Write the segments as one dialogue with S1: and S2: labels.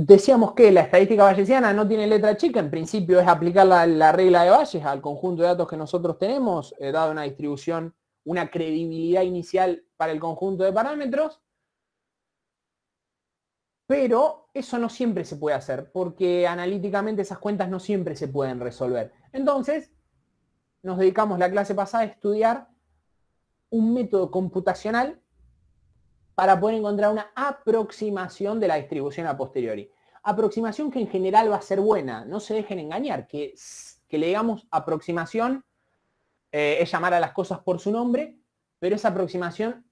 S1: Decíamos que la estadística bayesiana no tiene letra chica, en principio es aplicar la, regla de Bayes al conjunto de datos que nosotros tenemos, eh, dado una distribución, una credibilidad inicial para el conjunto de parámetros, pero eso no siempre se puede hacer, porque analíticamente esas cuentas no siempre se pueden resolver. Entonces, nos dedicamos la clase pasada a estudiar un método computacional para poder encontrar una aproximación de la distribución a posteriori. Aproximación que en general va a ser buena, no se dejen engañar, que, que le digamos aproximación eh, es llamar a las cosas por su nombre, pero esa aproximación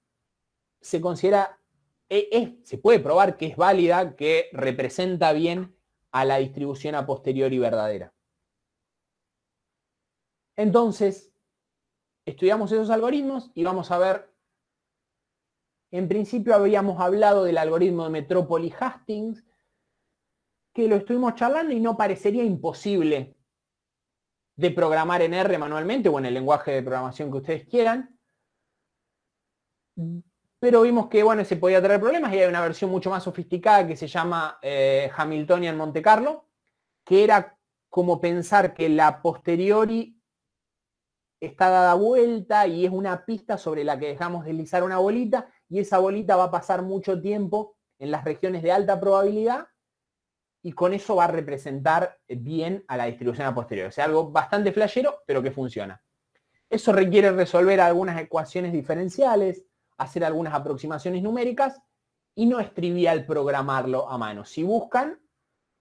S1: se considera, e, se puede probar que es válida, que representa bien a la distribución a posteriori verdadera. Entonces, estudiamos esos algoritmos y vamos a ver en principio habíamos hablado del algoritmo de Metrópoli-Hastings, que lo estuvimos charlando y no parecería imposible de programar en R manualmente o en el lenguaje de programación que ustedes quieran. Pero vimos que bueno, se podía traer problemas y hay una versión mucho más sofisticada que se llama eh, Hamiltonian Monte Carlo, que era como pensar que la posteriori está dada vuelta y es una pista sobre la que dejamos deslizar una bolita y esa bolita va a pasar mucho tiempo en las regiones de alta probabilidad y con eso va a representar bien a la distribución a posteriori. O sea, algo bastante flashero, pero que funciona. Eso requiere resolver algunas ecuaciones diferenciales, hacer algunas aproximaciones numéricas y no es trivial programarlo a mano. Si buscan,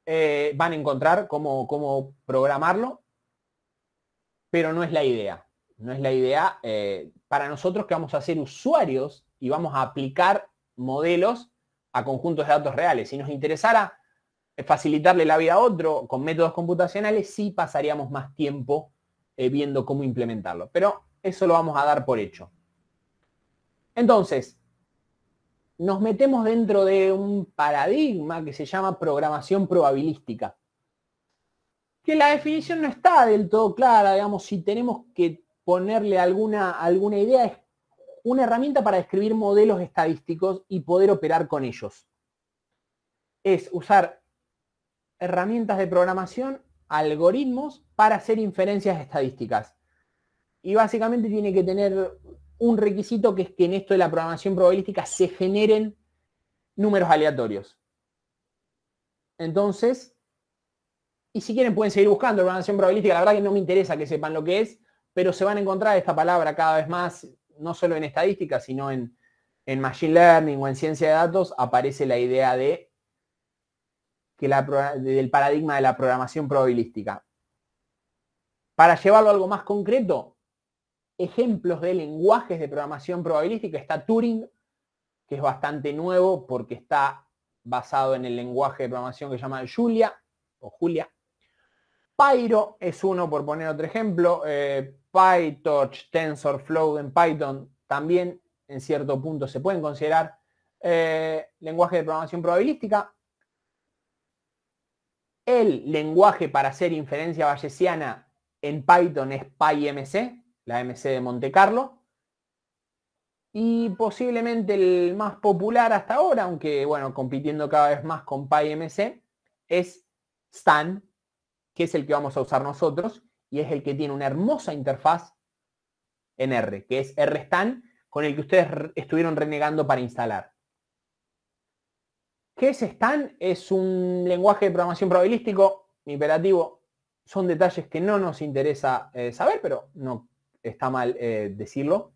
S1: eh, van a encontrar cómo, cómo, programarlo, pero no es la idea. No es la idea eh, para nosotros que vamos a ser usuarios y vamos a aplicar modelos a conjuntos de datos reales. Si nos interesara facilitarle la vida a otro con métodos computacionales, sí pasaríamos más tiempo eh, viendo cómo implementarlo. Pero eso lo vamos a dar por hecho. Entonces, nos metemos dentro de un paradigma que se llama programación probabilística. Que la definición no está del todo clara, digamos, si tenemos que ponerle alguna, alguna idea una herramienta para escribir modelos estadísticos y poder operar con ellos. Es usar herramientas de programación, algoritmos para hacer inferencias estadísticas. Y básicamente tiene que tener un requisito que es que en esto de la programación probabilística se generen números aleatorios. Entonces, y si quieren pueden seguir buscando programación probabilística, la verdad que no me interesa que sepan lo que es, pero se van a encontrar esta palabra cada vez más no solo en estadística, sino en, Machine Learning o en ciencia de datos, aparece la idea de que del paradigma de la programación probabilística. Para llevarlo a algo más concreto, ejemplos de lenguajes de programación probabilística está Turing, que es bastante nuevo porque está basado en el lenguaje de programación que se llama Julia o Julia. Pyro es uno, por poner otro ejemplo. Eh, PyTorch, TensorFlow en Python también en cierto punto se pueden considerar eh, lenguaje de programación probabilística. El lenguaje para hacer inferencia bayesiana en Python es PyMC, la MC de Monte Carlo. Y posiblemente el más popular hasta ahora, aunque bueno, compitiendo cada vez más con PyMC, es Stan, que es el que vamos a usar nosotros, y es el que tiene una hermosa interfaz en R, que es RStan, con el que ustedes estuvieron renegando para instalar. ¿Qué es Stan? Es un lenguaje de programación probabilístico, imperativo. Son detalles que no nos interesa eh, saber, pero no está mal eh, decirlo.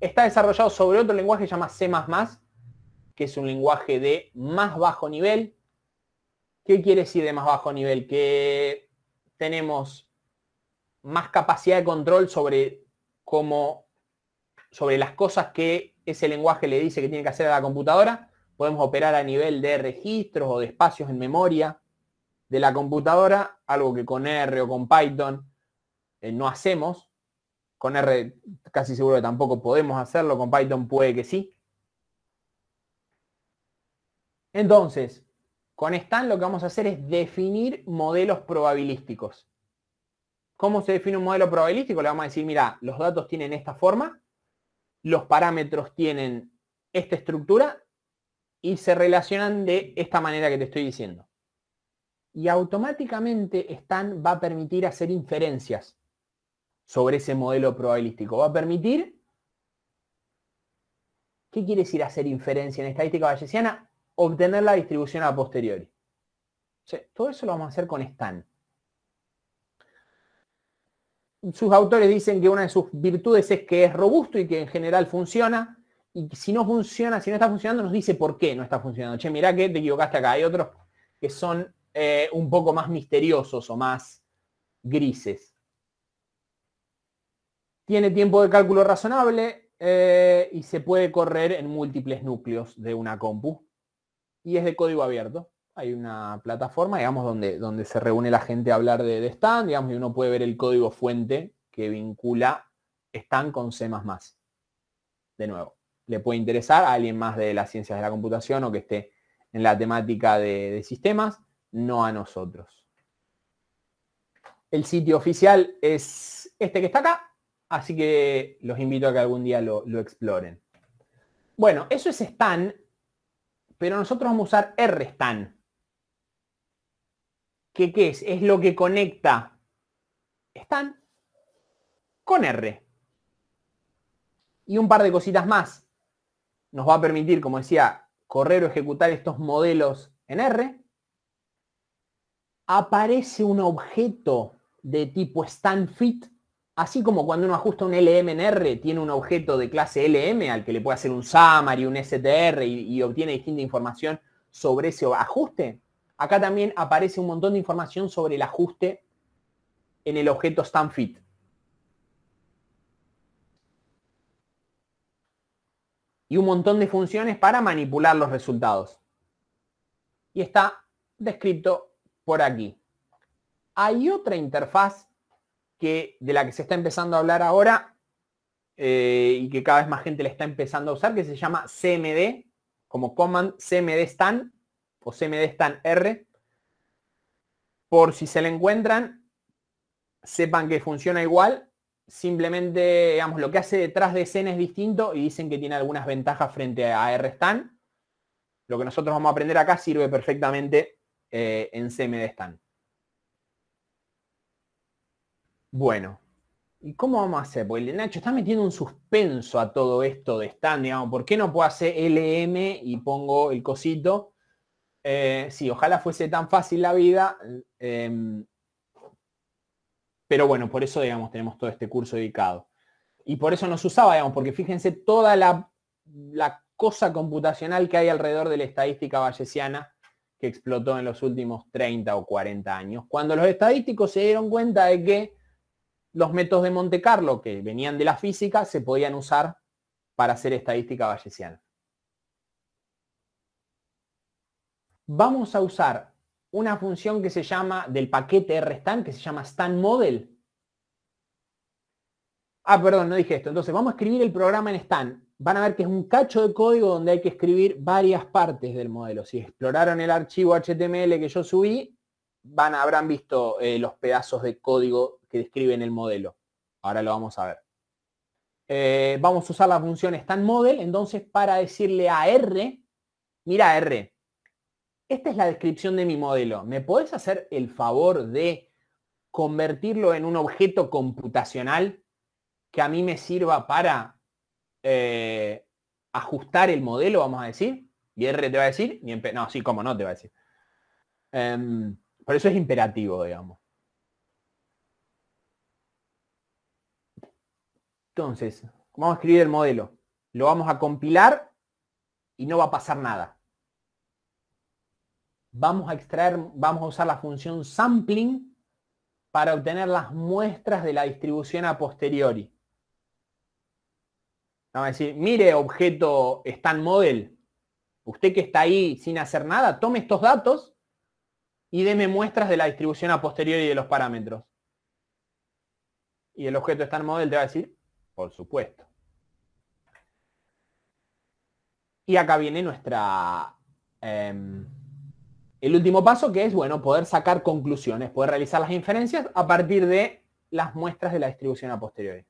S1: Está desarrollado sobre otro lenguaje que se llama C++, que es un lenguaje de más bajo nivel. ¿Qué quiere decir de más bajo nivel? Que tenemos más capacidad de control sobre cómo, sobre las cosas que ese lenguaje le dice que tiene que hacer a la computadora. Podemos operar a nivel de registros o de espacios en memoria de la computadora, algo que con R o con Python eh, no hacemos. Con R casi seguro que tampoco podemos hacerlo, con Python puede que sí. Entonces, con Stan lo que vamos a hacer es definir modelos probabilísticos. ¿Cómo se define un modelo probabilístico? Le vamos a decir, mira, los datos tienen esta forma, los parámetros tienen esta estructura y se relacionan de esta manera que te estoy diciendo. Y automáticamente Stan va a permitir hacer inferencias sobre ese modelo probabilístico. Va a permitir... ¿Qué quiere decir hacer inferencia en estadística bayesiana? Obtener la distribución a posteriori. todo eso lo vamos a hacer con Stan sus autores dicen que una de sus virtudes es que es robusto y que en general funciona. Y si no funciona, si no está funcionando, nos dice por qué no está funcionando. Che, mira que te equivocaste acá. Hay otros que son eh, un poco más misteriosos o más grises. Tiene tiempo de cálculo razonable eh, y se puede correr en múltiples núcleos de una compu. Y es de código abierto hay una plataforma, digamos, donde, donde se reúne la gente a hablar de, Stan, digamos, y uno puede ver el código fuente que vincula Stan con C++. De nuevo, le puede interesar a alguien más de las ciencias de la computación o que esté en la temática de, sistemas, no a nosotros. El sitio oficial es este que está acá, así que los invito a que algún día lo, lo exploren. Bueno, eso es Stan, pero nosotros vamos a usar RStan ¿qué es? Es lo que conecta están con R. Y un par de cositas más. Nos va a permitir, como decía, correr o ejecutar estos modelos en R. Aparece un objeto de tipo StanFit, así como cuando uno ajusta un LM en R, tiene un objeto de clase LM al que le puede hacer un summary, un STR y, y obtiene distinta información sobre ese ajuste Acá también aparece un montón de información sobre el ajuste en el objeto StanFit. Y un montón de funciones para manipular los resultados. Y está descrito por aquí. Hay otra interfaz que, de la que se está empezando a hablar ahora eh, y que cada vez más gente le está empezando a usar, que se llama CMD, como Command CMD Stan, o CMD Stan R. Por si se le encuentran, sepan que funciona igual. Simplemente, digamos, lo que hace detrás de escena es distinto y dicen que tiene algunas ventajas frente a R RSTAN. Lo que nosotros vamos a aprender acá sirve perfectamente eh, en CMD Stan. Bueno, ¿y cómo vamos a hacer? pues Nacho está metiendo un suspenso a todo esto de Stan, digamos, ¿por qué no puedo hacer LM y pongo el cosito? Eh, sí, ojalá fuese tan fácil la vida. Em, pero bueno, por eso, digamos, tenemos todo este curso dedicado. Y por eso nos usaba, digamos, porque fíjense toda la, cosa computacional que hay alrededor de la estadística bayesiana que explotó en los últimos 30 o 40 años, cuando los estadísticos se dieron cuenta de que los métodos de Monte Carlo, que venían de la física, se podían usar para hacer estadística bayesiana. vamos a usar una función que se llama, del paquete RStan, que se llama StanModel. Ah, perdón, no dije esto. Entonces, vamos a escribir el programa en Stan. Van a ver que es un cacho de código donde hay que escribir varias partes del modelo. Si exploraron el archivo HTML que yo subí, van, habrán visto eh, los pedazos de código que describen el modelo. Ahora lo vamos a ver. Eh, vamos a usar la función StanModel, entonces para decirle a R, mira R, esta es la descripción de mi modelo. ¿Me podés hacer el favor de convertirlo en un objeto computacional que a mí me sirva para eh, ajustar el modelo, vamos a decir? Y R te va a decir, no, sí, cómo no te va a decir. Em, por eso es imperativo, digamos. Entonces, vamos a escribir el modelo. Lo vamos a compilar y no va a pasar nada vamos a extraer, vamos a usar la función sampling para obtener las muestras de la distribución a posteriori. Vamos a decir, mire objeto stand model, usted que está ahí sin hacer nada, tome estos datos y deme muestras de la distribución a posteriori de los parámetros. Y el objeto stand model te va a decir, por supuesto. Y acá viene nuestra... Em, el último paso que es, bueno, poder sacar conclusiones, poder realizar las inferencias a partir de las muestras de la distribución a posteriori.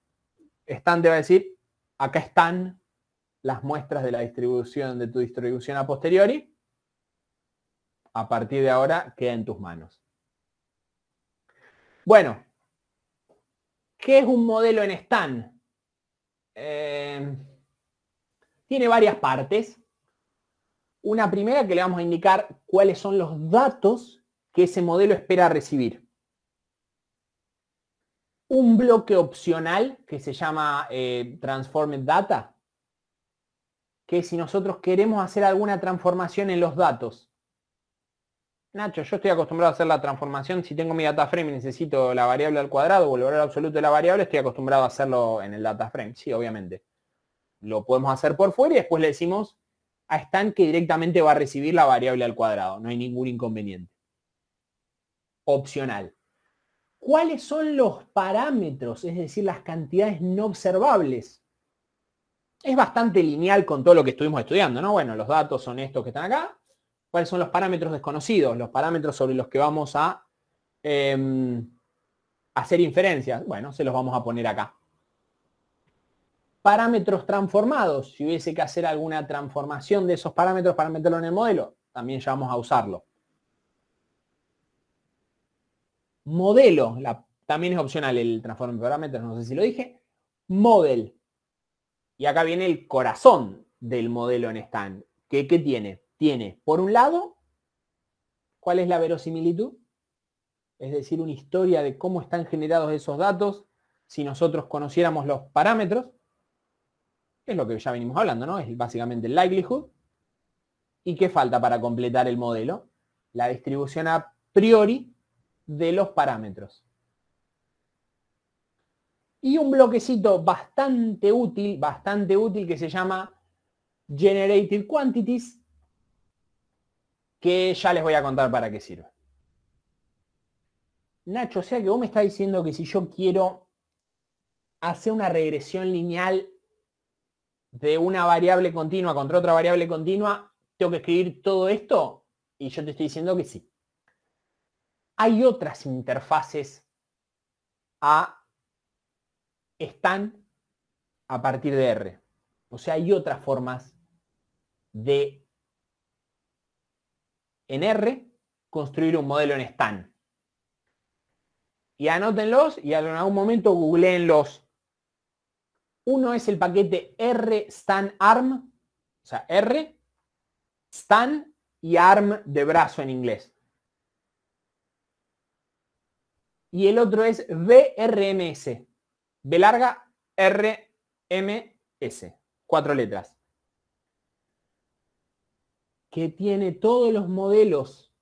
S1: Stan te va a decir, acá están las muestras de la distribución de tu distribución a posteriori. A partir de ahora queda en tus manos. Bueno, ¿qué es un modelo en Stan? Eh, tiene varias partes. Una primera que le vamos a indicar cuáles son los datos que ese modelo espera recibir. Un bloque opcional que se llama eh, transform Data, que si nosotros queremos hacer alguna transformación en los datos. Nacho, yo estoy acostumbrado a hacer la transformación, si tengo mi data frame y necesito la variable al cuadrado o el valor absoluto de la variable, estoy acostumbrado a hacerlo en el data frame, sí, obviamente. Lo podemos hacer por fuera y después le decimos a Stan que directamente va a recibir la variable al cuadrado. No hay ningún inconveniente. Opcional. ¿Cuáles son los parámetros, es decir, las cantidades no observables? Es bastante lineal con todo lo que estuvimos estudiando, ¿no? Bueno, los datos son estos que están acá. ¿Cuáles son los parámetros desconocidos? Los parámetros sobre los que vamos a em, hacer inferencias. Bueno, se los vamos a poner acá parámetros transformados. Si hubiese que hacer alguna transformación de esos parámetros para meterlo en el modelo, también ya vamos a usarlo. Modelo, también es opcional el transforme de parámetros, no sé si lo dije. Model. Y acá viene el corazón del modelo en stand. ¿Qué tiene? Tiene, por un lado, ¿cuál es la verosimilitud? Es decir, una historia de cómo están generados esos datos si nosotros conociéramos los parámetros es lo que ya venimos hablando, ¿no? Es básicamente el likelihood. ¿Y qué falta para completar el modelo? La distribución a priori de los parámetros. Y un bloquecito bastante útil, bastante útil, que se llama Generated Quantities, que ya les voy a contar para qué sirve. Nacho, o sea que vos me estás diciendo que si yo quiero hacer una regresión lineal de una variable continua contra otra variable continua, tengo que escribir todo esto y yo te estoy diciendo que sí. Hay otras interfaces a están a partir de R. O sea, hay otras formas de en R construir un modelo en stan. Y anótenlos y en algún momento googleenlos uno es el paquete R Stan Arm, o sea, R, Stan y Arm de brazo en inglés. Y el otro es BRMS, B larga R-M-S, cuatro letras que tiene todos los modelos.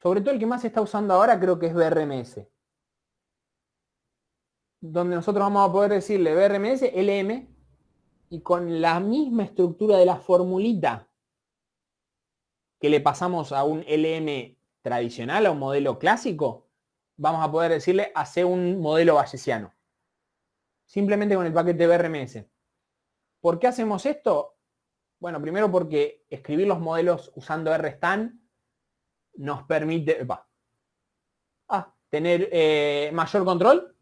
S1: Sobre todo el que más se está usando ahora creo que es BRMS donde nosotros vamos a poder decirle BRMS, LM, y con la misma estructura de la formulita que le pasamos a un LM tradicional, a un modelo clásico, vamos a poder decirle hacer un modelo bayesiano. Simplemente con el paquete BRMS. ¿Por qué hacemos esto? Bueno, primero porque escribir los modelos usando RSTAN nos permite ah, tener eh, mayor control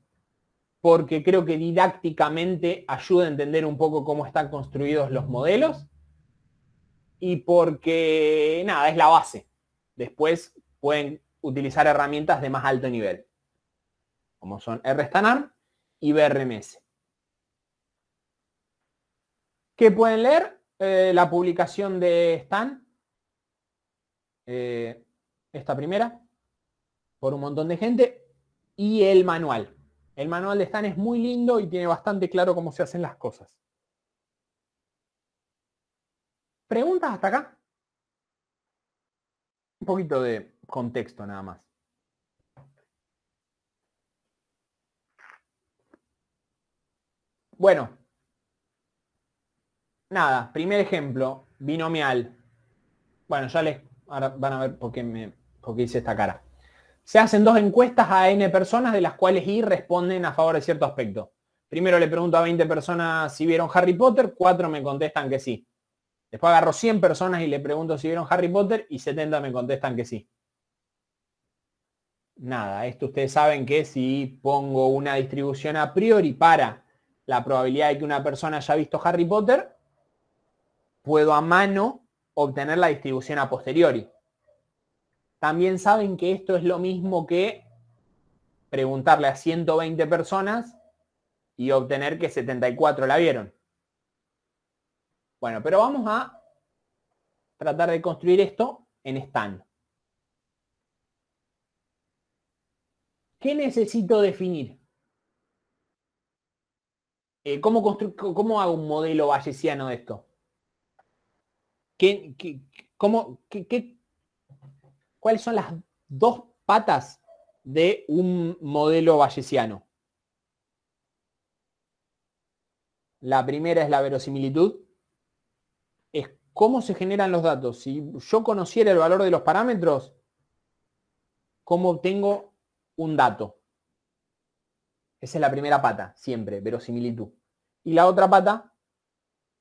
S1: porque creo que didácticamente ayuda a entender un poco cómo están construidos los modelos y porque, nada, es la base. Después pueden utilizar herramientas de más alto nivel, como son Rstanar y BRMS. ¿Qué pueden leer? Eh, la publicación de Stan, eh, esta primera, por un montón de gente, y el manual. El manual de Stan es muy lindo y tiene bastante claro cómo se hacen las cosas. ¿Preguntas hasta acá? Un poquito de contexto nada más. Bueno, nada, primer ejemplo, binomial. Bueno, ya les van a ver por qué, me, por qué hice esta cara. Se hacen dos encuestas a N personas de las cuales i responden a favor de cierto aspecto. Primero le pregunto a 20 personas si vieron Harry Potter, 4 me contestan que sí. Después agarro 100 personas y le pregunto si vieron Harry Potter y 70 me contestan que sí. Nada, esto ustedes saben que si pongo una distribución a priori para la probabilidad de que una persona haya visto Harry Potter, puedo a mano obtener la distribución a posteriori. También saben que esto es lo mismo que preguntarle a 120 personas y obtener que 74 la vieron. Bueno, pero vamos a tratar de construir esto en stand. ¿Qué necesito definir? Eh, ¿cómo, ¿cómo, hago un modelo bayesiano de esto? cómo, qué, cuáles son las dos patas de un modelo bayesiano. La primera es la verosimilitud. Es cómo se generan los datos. Si yo conociera el valor de los parámetros, ¿cómo obtengo un dato? Esa es la primera pata, siempre, verosimilitud. Y la otra pata,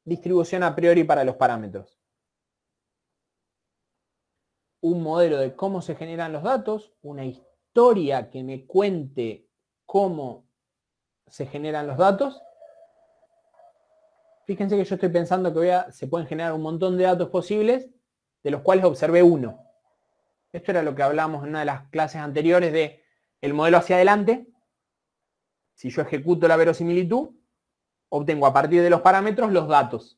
S1: distribución a priori para los parámetros un modelo de cómo se generan los datos, una historia que me cuente cómo se generan los datos. Fíjense que yo estoy pensando que se pueden generar un montón de datos posibles, de los cuales observé uno. Esto era lo que hablábamos en una de las clases anteriores de el modelo hacia adelante. Si yo ejecuto la verosimilitud, obtengo a partir de los parámetros los datos.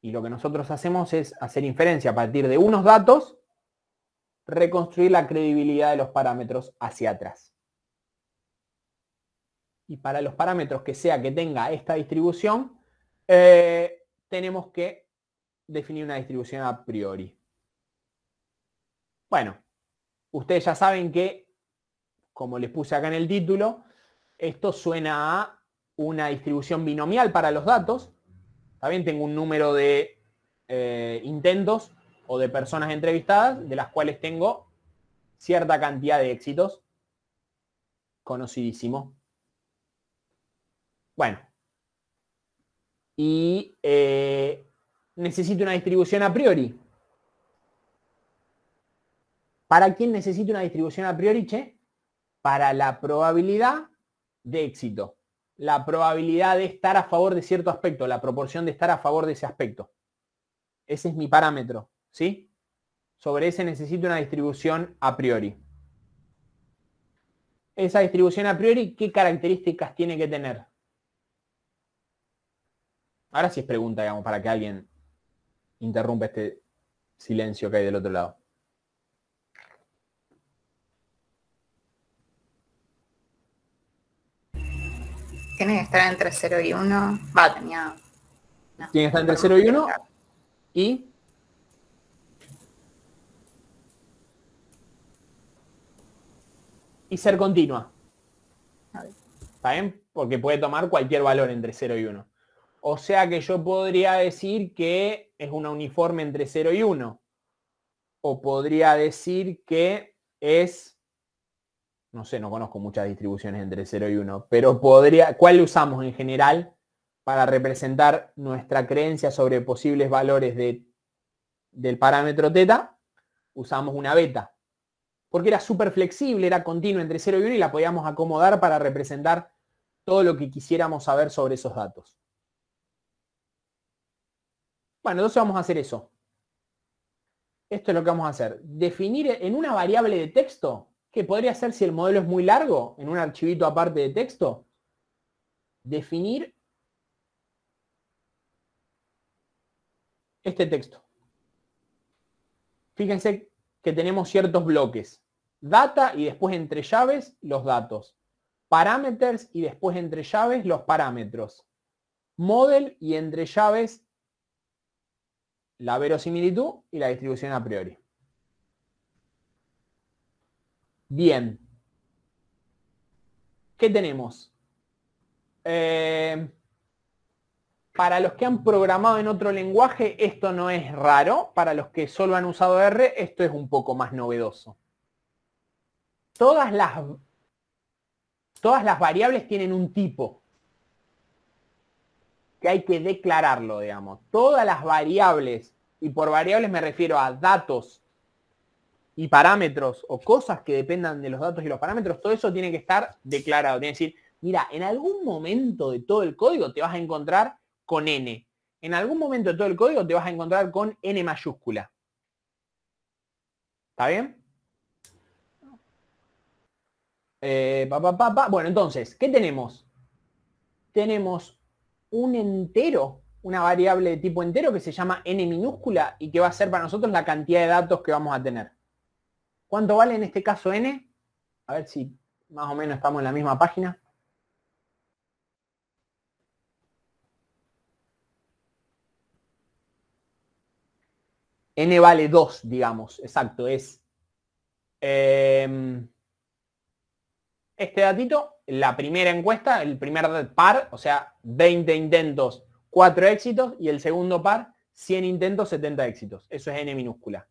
S1: Y lo que nosotros hacemos es hacer inferencia a partir de unos datos, reconstruir la credibilidad de los parámetros hacia atrás. Y para los parámetros que sea que tenga esta distribución, eh, tenemos que definir una distribución a priori. Bueno, ustedes ya saben que, como les puse acá en el título, esto suena a una distribución binomial para los datos, también tengo un número de eh, intentos o de personas entrevistadas, de las cuales tengo cierta cantidad de éxitos. Conocidísimo. Bueno. Y eh, necesito una distribución a priori. ¿Para quién necesito una distribución a priori, che? Para la probabilidad de éxito la probabilidad de estar a favor de cierto aspecto, la proporción de estar a favor de ese aspecto. Ese es mi parámetro, ¿sí? Sobre ese necesito una distribución a priori. Esa distribución a priori, ¿qué características tiene que tener? Ahora sí es pregunta, digamos, para que alguien interrumpa este silencio que hay del otro lado.
S2: Tiene que estar entre 0 y 1. Va, tenía. Tiene que estar entre 0 y 1. Y.
S1: Y ser continua. ¿Está bien? Porque puede tomar cualquier valor entre 0 y 1. O sea que yo podría decir que es una uniforme entre 0 y 1. O podría decir que es no sé, no conozco muchas distribuciones entre 0 y 1, pero podría, ¿cuál usamos en general para representar nuestra creencia sobre posibles valores de, del parámetro teta? Usamos una beta, porque era súper flexible, era continua entre 0 y 1 y la podíamos acomodar para representar todo lo que quisiéramos saber sobre esos datos. Bueno, entonces vamos a hacer eso. Esto es lo que vamos a hacer. Definir en una variable de texto ¿Qué podría ser, si el modelo es muy largo, en un archivito aparte de texto, definir este texto. Fíjense que tenemos ciertos bloques. Data y después entre llaves los datos. Parameters y después entre llaves los parámetros. Model y entre llaves la verosimilitud y la distribución a priori. Bien. ¿Qué tenemos? Eh, para los que han programado en otro lenguaje, esto no es raro. Para los que solo han usado R, esto es un poco más novedoso. Todas las, todas las variables tienen un tipo que hay que declararlo, digamos. Todas las variables, y por variables me refiero a datos, y parámetros o cosas que dependan de los datos y los parámetros, todo eso tiene que estar declarado. Tiene que decir, mira, en algún momento de todo el código te vas a encontrar con n. En algún momento de todo el código te vas a encontrar con n mayúscula. ¿Está bien? Eh, papá bueno, entonces, ¿qué tenemos? Tenemos un entero, una variable de tipo entero que se llama n minúscula y que va a ser para nosotros la cantidad de datos que vamos a tener. ¿Cuánto vale en este caso n? A ver si más o menos estamos en la misma página. n vale 2, digamos, exacto, es em, este datito, la primera encuesta, el primer par, o sea, 20 intentos, 4 éxitos, y el segundo par, 100 intentos, 70 éxitos. Eso es n minúscula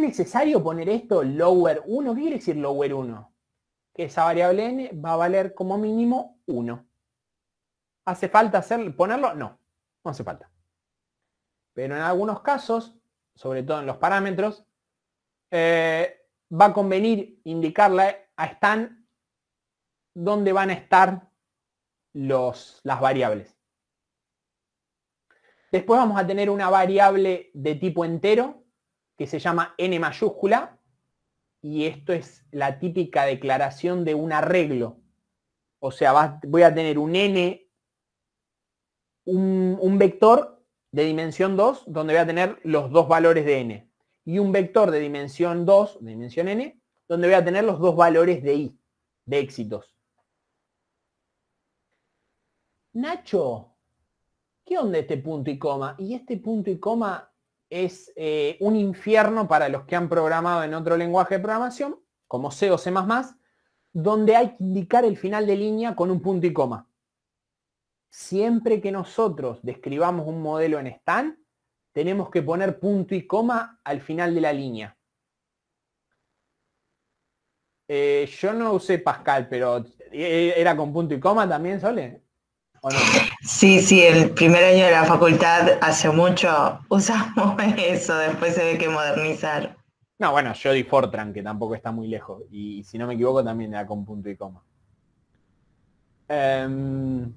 S1: necesario poner esto lower 1? ¿Qué quiere decir lower 1? Que esa variable n va a valer como mínimo 1. ¿Hace falta hacer, ponerlo? No, no hace falta. Pero en algunos casos, sobre todo en los parámetros, eh, va a convenir indicarle a están dónde van a estar los, las variables. Después vamos a tener una variable de tipo entero que se llama N mayúscula, y esto es la típica declaración de un arreglo. O sea, voy a tener un N, un, un vector de dimensión 2, donde voy a tener los dos valores de N, y un vector de dimensión 2, de dimensión N, donde voy a tener los dos valores de I, de éxitos. Nacho, ¿qué onda este punto y coma? ¿Y este punto y coma es eh, un infierno para los que han programado en otro lenguaje de programación, como C o C++, donde hay que indicar el final de línea con un punto y coma. Siempre que nosotros describamos un modelo en stand, tenemos que poner punto y coma al final de la línea. Eh, yo no usé Pascal, pero eh, ¿era con punto y coma también, Sole?
S2: Sí, sí, el primer año de la facultad
S1: hace mucho usamos eso, después se ve que modernizar. No, bueno, Jody Fortran, que tampoco está muy lejos, y si no me equivoco también era con punto y coma. Em,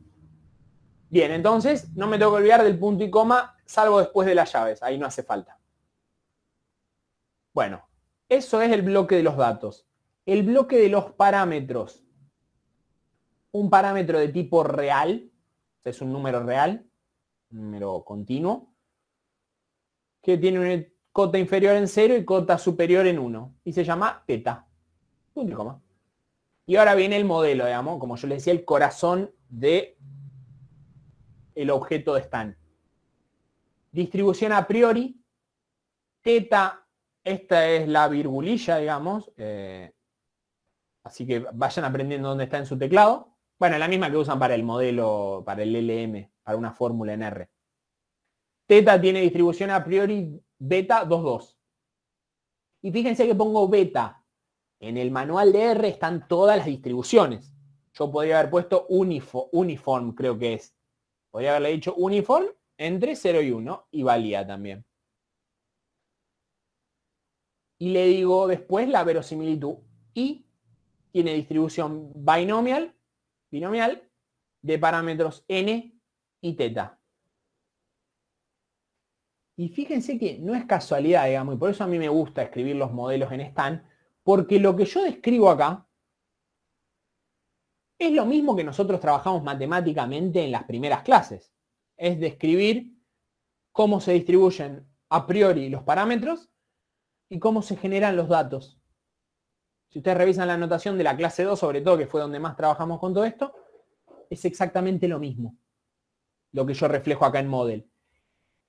S1: bien, entonces no me tengo que olvidar del punto y coma, salvo después de las llaves, ahí no hace falta. Bueno, eso es el bloque de los datos. El bloque de los parámetros. Un parámetro de tipo real este es un número real, un número continuo, que tiene una cota inferior en 0 y cota superior en 1. Y se llama teta. y ahora viene el modelo, digamos, como yo les decía, el corazón de el objeto de Stan. Distribución a priori, teta, esta es la virgulilla, digamos, eh, así que vayan aprendiendo dónde está en su teclado. Bueno, la misma que usan para el modelo, para el LM, para una fórmula en R. Teta tiene distribución a priori beta 2,2. Y fíjense que pongo beta. En el manual de R están todas las distribuciones. Yo podría haber puesto uniform, creo que es. Podría haberle dicho uniform entre 0 y 1 y valía también. Y le digo después la verosimilitud. Y tiene distribución binomial binomial de parámetros n y teta. Y fíjense que no es casualidad, digamos, y por eso a mí me gusta escribir los modelos en Stan, porque lo que yo describo acá es lo mismo que nosotros trabajamos matemáticamente en las primeras clases. Es describir cómo se distribuyen a priori los parámetros y cómo se generan los datos. Si ustedes revisan la anotación de la clase 2, sobre todo, que fue donde más trabajamos con todo esto, es exactamente lo mismo, lo que yo reflejo acá en Model.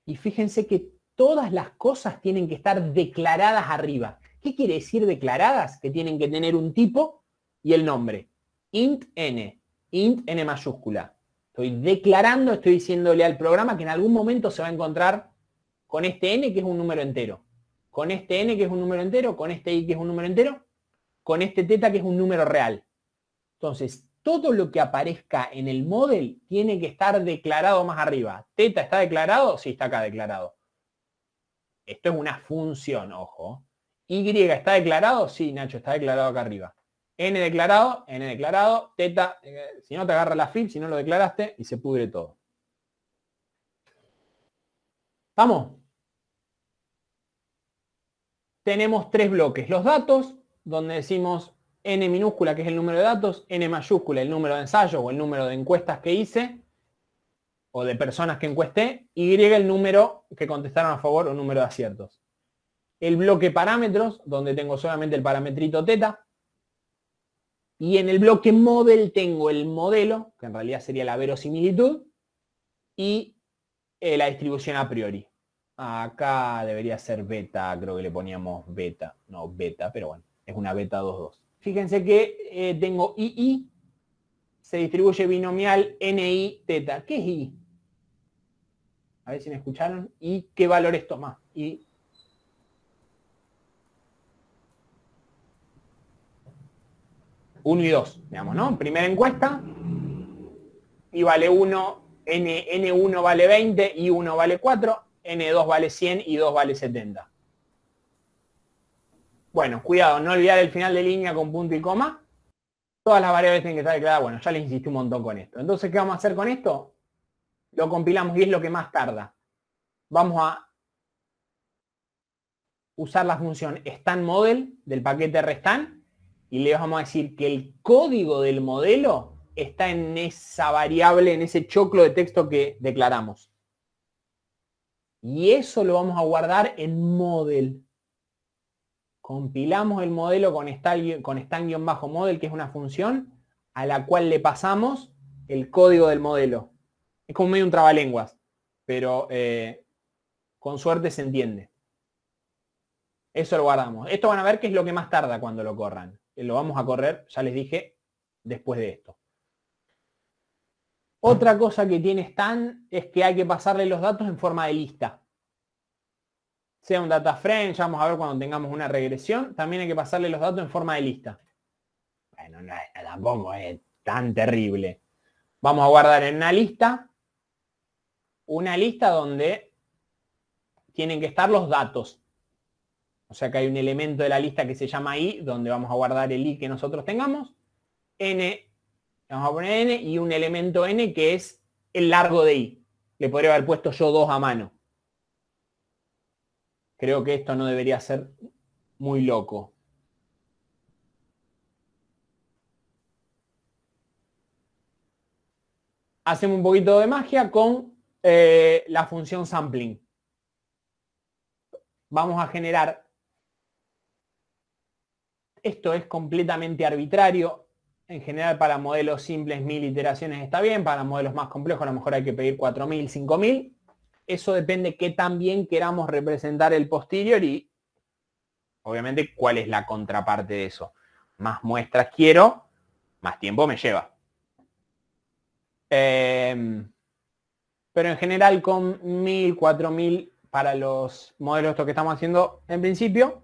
S1: Y fíjense que todas las cosas tienen que estar declaradas arriba. ¿Qué quiere decir declaradas? Que tienen que tener un tipo y el nombre. Int n, int n mayúscula. Estoy declarando, estoy diciéndole al programa que en algún momento se va a encontrar con este n que es un número entero, con este n que es un número entero, con este i que es un número entero, con este teta que es un número real. Entonces, todo lo que aparezca en el model tiene que estar declarado más arriba. ¿Teta está declarado? Sí, está acá declarado. Esto es una función, ojo. ¿Y está declarado? Sí, Nacho, está declarado acá arriba. N declarado, N declarado, teta, eh, si no te agarra la FIP, si no lo declaraste y se pudre todo. Vamos. Tenemos tres bloques, los datos, donde decimos n minúscula, que es el número de datos, n mayúscula, el número de ensayos o el número de encuestas que hice, o de personas que encuesté, y el número que contestaron a favor o número de aciertos. El bloque parámetros, donde tengo solamente el parametrito teta. Y en el bloque model tengo el modelo, que en realidad sería la verosimilitud, y eh, la distribución a priori. Acá debería ser beta, creo que le poníamos beta, no beta, pero bueno es una beta 2,2. Fíjense que eh, tengo II, se distribuye binomial NI teta. ¿Qué es I? A ver si me escucharon. ¿Y qué valores toma? 1 1 y 2, digamos, ¿no? Primera encuesta, y vale 1, N, N1 vale 20, y 1 vale 4, N2 vale 100 y 2 vale 70. Bueno, cuidado, no olvidar el final de línea con punto y coma. Todas las variables tienen que estar declaradas. Bueno, ya les insistí un montón con esto. Entonces, ¿qué vamos a hacer con esto? Lo compilamos y es lo que más tarda. Vamos a usar la función standModel del paquete restan y le vamos a decir que el código del modelo está en esa variable, en ese choclo de texto que declaramos. Y eso lo vamos a guardar en model compilamos el modelo con stan-model, que es una función, a la cual le pasamos el código del modelo. Es como medio un trabalenguas, pero eh, con suerte se entiende. Eso lo guardamos. Esto van a ver que es lo que más tarda cuando lo corran. Eh, lo vamos a correr, ya les dije, después de esto. Otra cosa que tiene Stan es que hay que pasarle los datos en forma de lista sea un data frame, ya vamos a ver cuando tengamos una regresión, también hay que pasarle los datos en forma de lista. Bueno, no, tampoco es tan terrible. Vamos a guardar en una lista, una lista donde tienen que estar los datos. O sea que hay un elemento de la lista que se llama i, donde vamos a guardar el i que nosotros tengamos, n, vamos a poner n, y un elemento n que es el largo de i. Le podría haber puesto yo dos a mano creo que esto no debería ser muy loco. Hacemos un poquito de magia con eh, la función sampling. Vamos a generar... Esto es completamente arbitrario. En general para modelos simples mil iteraciones está bien, para modelos más complejos a lo mejor hay que pedir 4000, 5000 eso depende qué tan bien queramos representar el posterior y obviamente cuál es la contraparte de eso. Más muestras quiero, más tiempo me lleva. Em, pero en general con 1000, 4000 para los modelos que estamos haciendo en principio,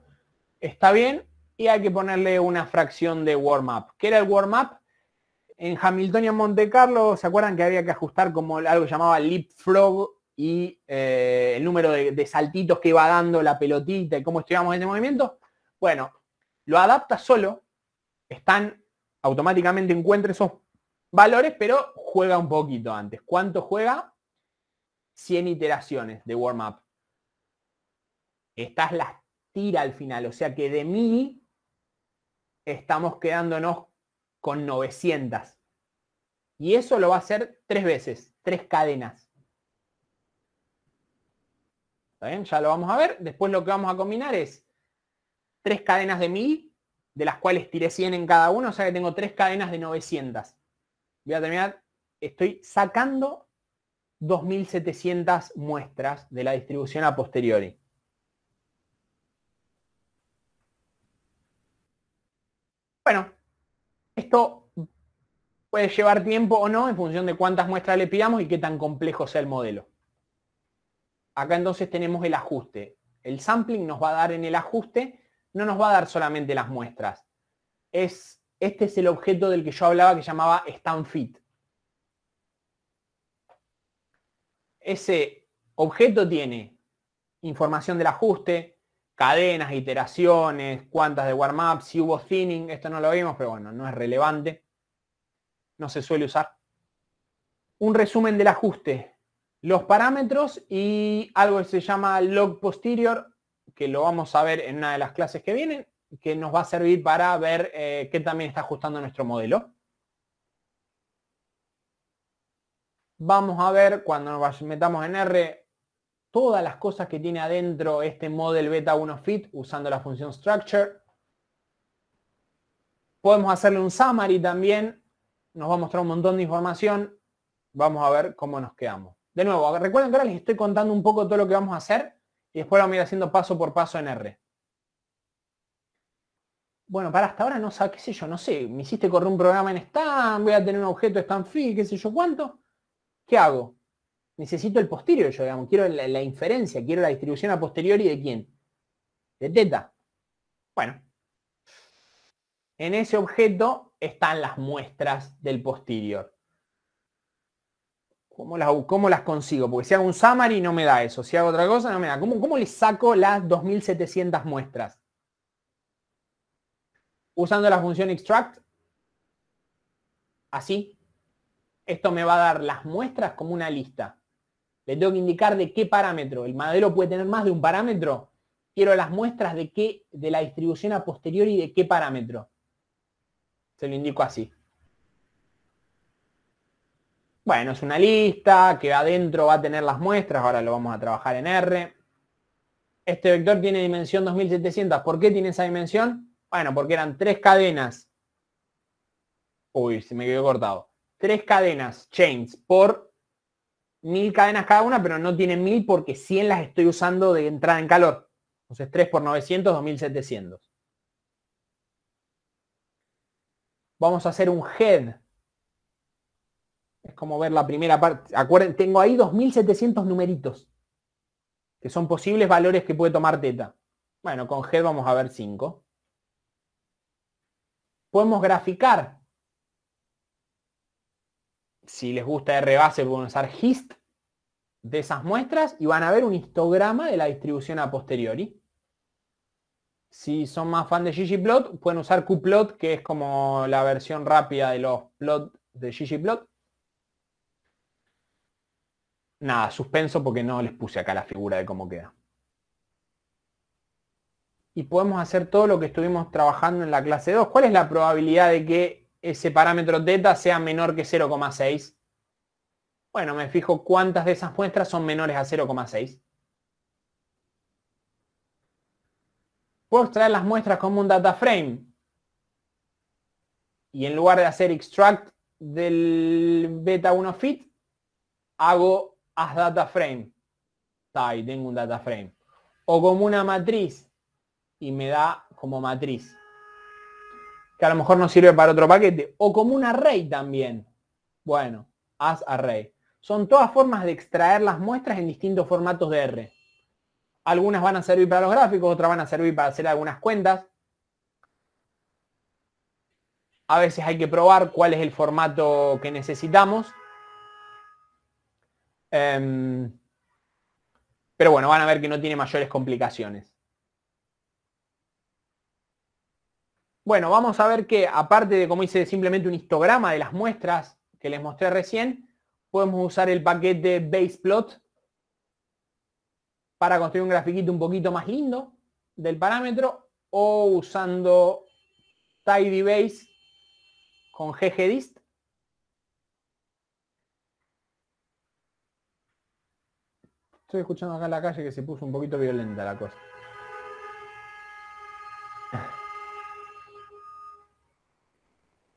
S1: está bien y hay que ponerle una fracción de warm-up. ¿Qué era el warm-up? En Hamilton y en Monte Carlo, ¿se acuerdan que había que ajustar como algo llamaba leapfrog y eh, el número de, saltitos que va dando la pelotita y cómo en ese movimiento, bueno, lo adapta solo, están automáticamente encuentra esos valores, pero juega un poquito antes. ¿Cuánto juega? 100 iteraciones de warm-up. Estás las tira al final, o sea que de mí estamos quedándonos con 900. Y eso lo va a hacer tres veces, tres cadenas. Ya lo vamos a ver. Después lo que vamos a combinar es tres cadenas de 1000, de las cuales tiré 100 en cada uno, o sea que tengo tres cadenas de 900. Voy a terminar, estoy sacando 2700 muestras de la distribución a posteriori. Bueno, esto puede llevar tiempo o no en función de cuántas muestras le pidamos y qué tan complejo sea el modelo. Acá entonces tenemos el ajuste. El sampling nos va a dar en el ajuste, no nos va a dar solamente las muestras. Es, este es el objeto del que yo hablaba que llamaba StanFit. Ese objeto tiene información del ajuste, cadenas, iteraciones, cuantas de warm-up, si hubo thinning, esto no lo vimos, pero bueno, no es relevante. No se suele usar. Un resumen del ajuste los parámetros y algo que se llama log posterior, que lo vamos a ver en una de las clases que vienen, que nos va a servir para ver eh, qué también está ajustando nuestro modelo. Vamos a ver cuando nos metamos en R todas las cosas que tiene adentro este model beta 1 fit usando la función structure. Podemos hacerle un summary también. Nos va a mostrar un montón de información. Vamos a ver cómo nos quedamos. De nuevo, recuerden que ahora les estoy contando un poco todo lo que vamos a hacer y después vamos a ir haciendo paso por paso en R. Bueno, para hasta ahora no sé, qué sé yo, no sé, me hiciste correr un programa en Stan, voy a tener un objeto stand free, qué sé yo cuánto. ¿Qué hago? Necesito el posterior, yo digamos, quiero la, la inferencia, quiero la distribución a posteriori de quién? De teta. Bueno, en ese objeto están las muestras del posterior. ¿Cómo las, consigo? Porque si hago un summary no me da eso. Si hago otra cosa no me da. ¿Cómo, cómo le saco las 2.700 muestras? Usando la función extract. Así. Esto me va a dar las muestras como una lista. Le tengo que indicar de qué parámetro. El modelo puede tener más de un parámetro. Quiero las muestras de qué, de la distribución a posteriori de qué parámetro. Se lo indico así. Bueno, es una lista que adentro va a tener las muestras, ahora lo vamos a trabajar en R. Este vector tiene dimensión 2700, ¿por qué tiene esa dimensión? Bueno, porque eran tres cadenas, uy, se me quedó cortado, tres cadenas, chains, por mil cadenas cada una, pero no tiene mil porque 100 las estoy usando de entrada en calor. Entonces 3 por 900, 2700. Vamos a hacer un head como ver la primera parte. acuerden tengo ahí 2.700 numeritos, que son posibles valores que puede tomar teta. Bueno, con G vamos a ver 5. Podemos graficar. Si les gusta R base, pueden usar hist de esas muestras y van a ver un histograma de la distribución a posteriori. Si son más fan de ggplot, pueden usar qplot, que es como la versión rápida de los plot de ggplot. Nada, suspenso porque no les puse acá la figura de cómo queda. Y podemos hacer todo lo que estuvimos trabajando en la clase 2. ¿Cuál es la probabilidad de que ese parámetro theta sea menor que 0,6? Bueno, me fijo cuántas de esas muestras son menores a 0,6. Puedo extraer las muestras como un data frame. Y en lugar de hacer extract del beta 1 fit, hago As data frame. ahí, tengo un data frame. O como una matriz y me da como matriz. Que a lo mejor no sirve para otro paquete. O como un array también. Bueno, as array. Son todas formas de extraer las muestras en distintos formatos de R. Algunas van a servir para los gráficos, otras van a servir para hacer algunas cuentas. A veces hay que probar cuál es el formato que necesitamos. Em, pero bueno, van a ver que no tiene mayores complicaciones. Bueno, vamos a ver que aparte de, como hice simplemente un histograma de las muestras que les mostré recién, podemos usar el paquete baseplot para construir un grafiquito un poquito más lindo del parámetro o usando tidybase con ggdist Estoy escuchando acá en la calle que se puso un poquito violenta la cosa.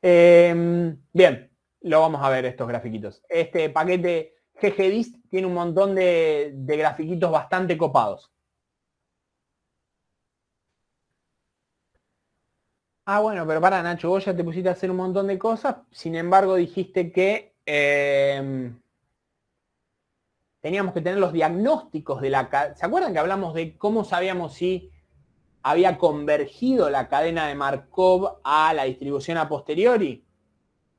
S1: Em, bien, lo vamos a ver estos grafiquitos. Este paquete GGDist tiene un montón de, grafiquitos bastante copados. Ah, bueno, pero para Nacho, vos ya te pusiste a hacer un montón de cosas, sin embargo dijiste que... Em, teníamos que tener los diagnósticos de la... ¿Se acuerdan que hablamos de cómo sabíamos si había convergido la cadena de Markov a la distribución a posteriori?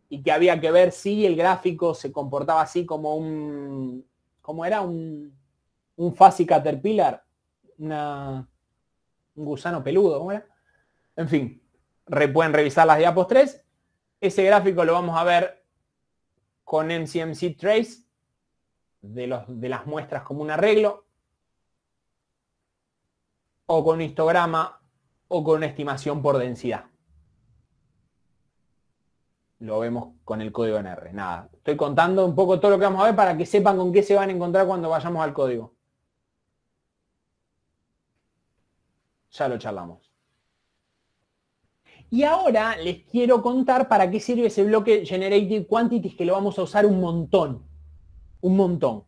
S1: Y que había que ver si el gráfico se comportaba así como un... ¿Cómo era? Un, un fuzzy caterpillar. un gusano peludo, ¿cómo era? En fin, pueden revisar las diapos 3. Ese gráfico lo vamos a ver con MCMC Trace de, las muestras como un arreglo, o con histograma, o con una estimación por densidad. Lo vemos con el código en R. Nada, estoy contando un poco todo lo que vamos a ver para que sepan con qué se van a encontrar cuando vayamos al código. Ya lo charlamos. Y ahora les quiero contar para qué sirve ese bloque Generated Quantities que lo vamos a usar un montón un montón.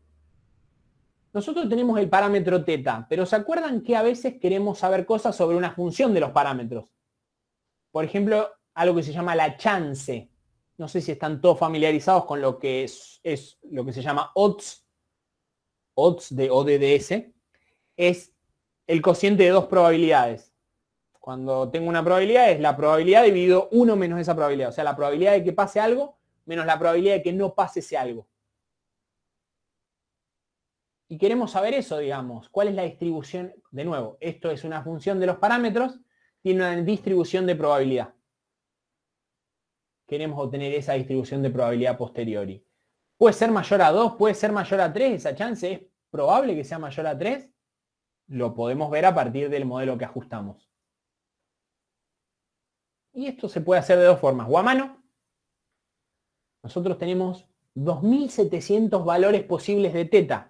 S1: Nosotros tenemos el parámetro teta, pero ¿se acuerdan que a veces queremos saber cosas sobre una función de los parámetros? Por ejemplo, algo que se llama la chance. No sé si están todos familiarizados con lo que es, es lo que se llama odds, odds de ODDS, es el cociente de dos probabilidades. Cuando tengo una probabilidad es la probabilidad dividido 1 menos esa probabilidad. O sea, la probabilidad de que pase algo menos la probabilidad de que no pase ese algo. Y queremos saber eso, digamos, cuál es la distribución, de nuevo, esto es una función de los parámetros, tiene una distribución de probabilidad. Queremos obtener esa distribución de probabilidad posteriori. ¿Puede ser mayor a 2? ¿Puede ser mayor a 3? ¿Esa chance es probable que sea mayor a 3? Lo podemos ver a partir del modelo que ajustamos. Y esto se puede hacer de dos formas, o a mano. Nosotros tenemos 2.700 valores posibles de teta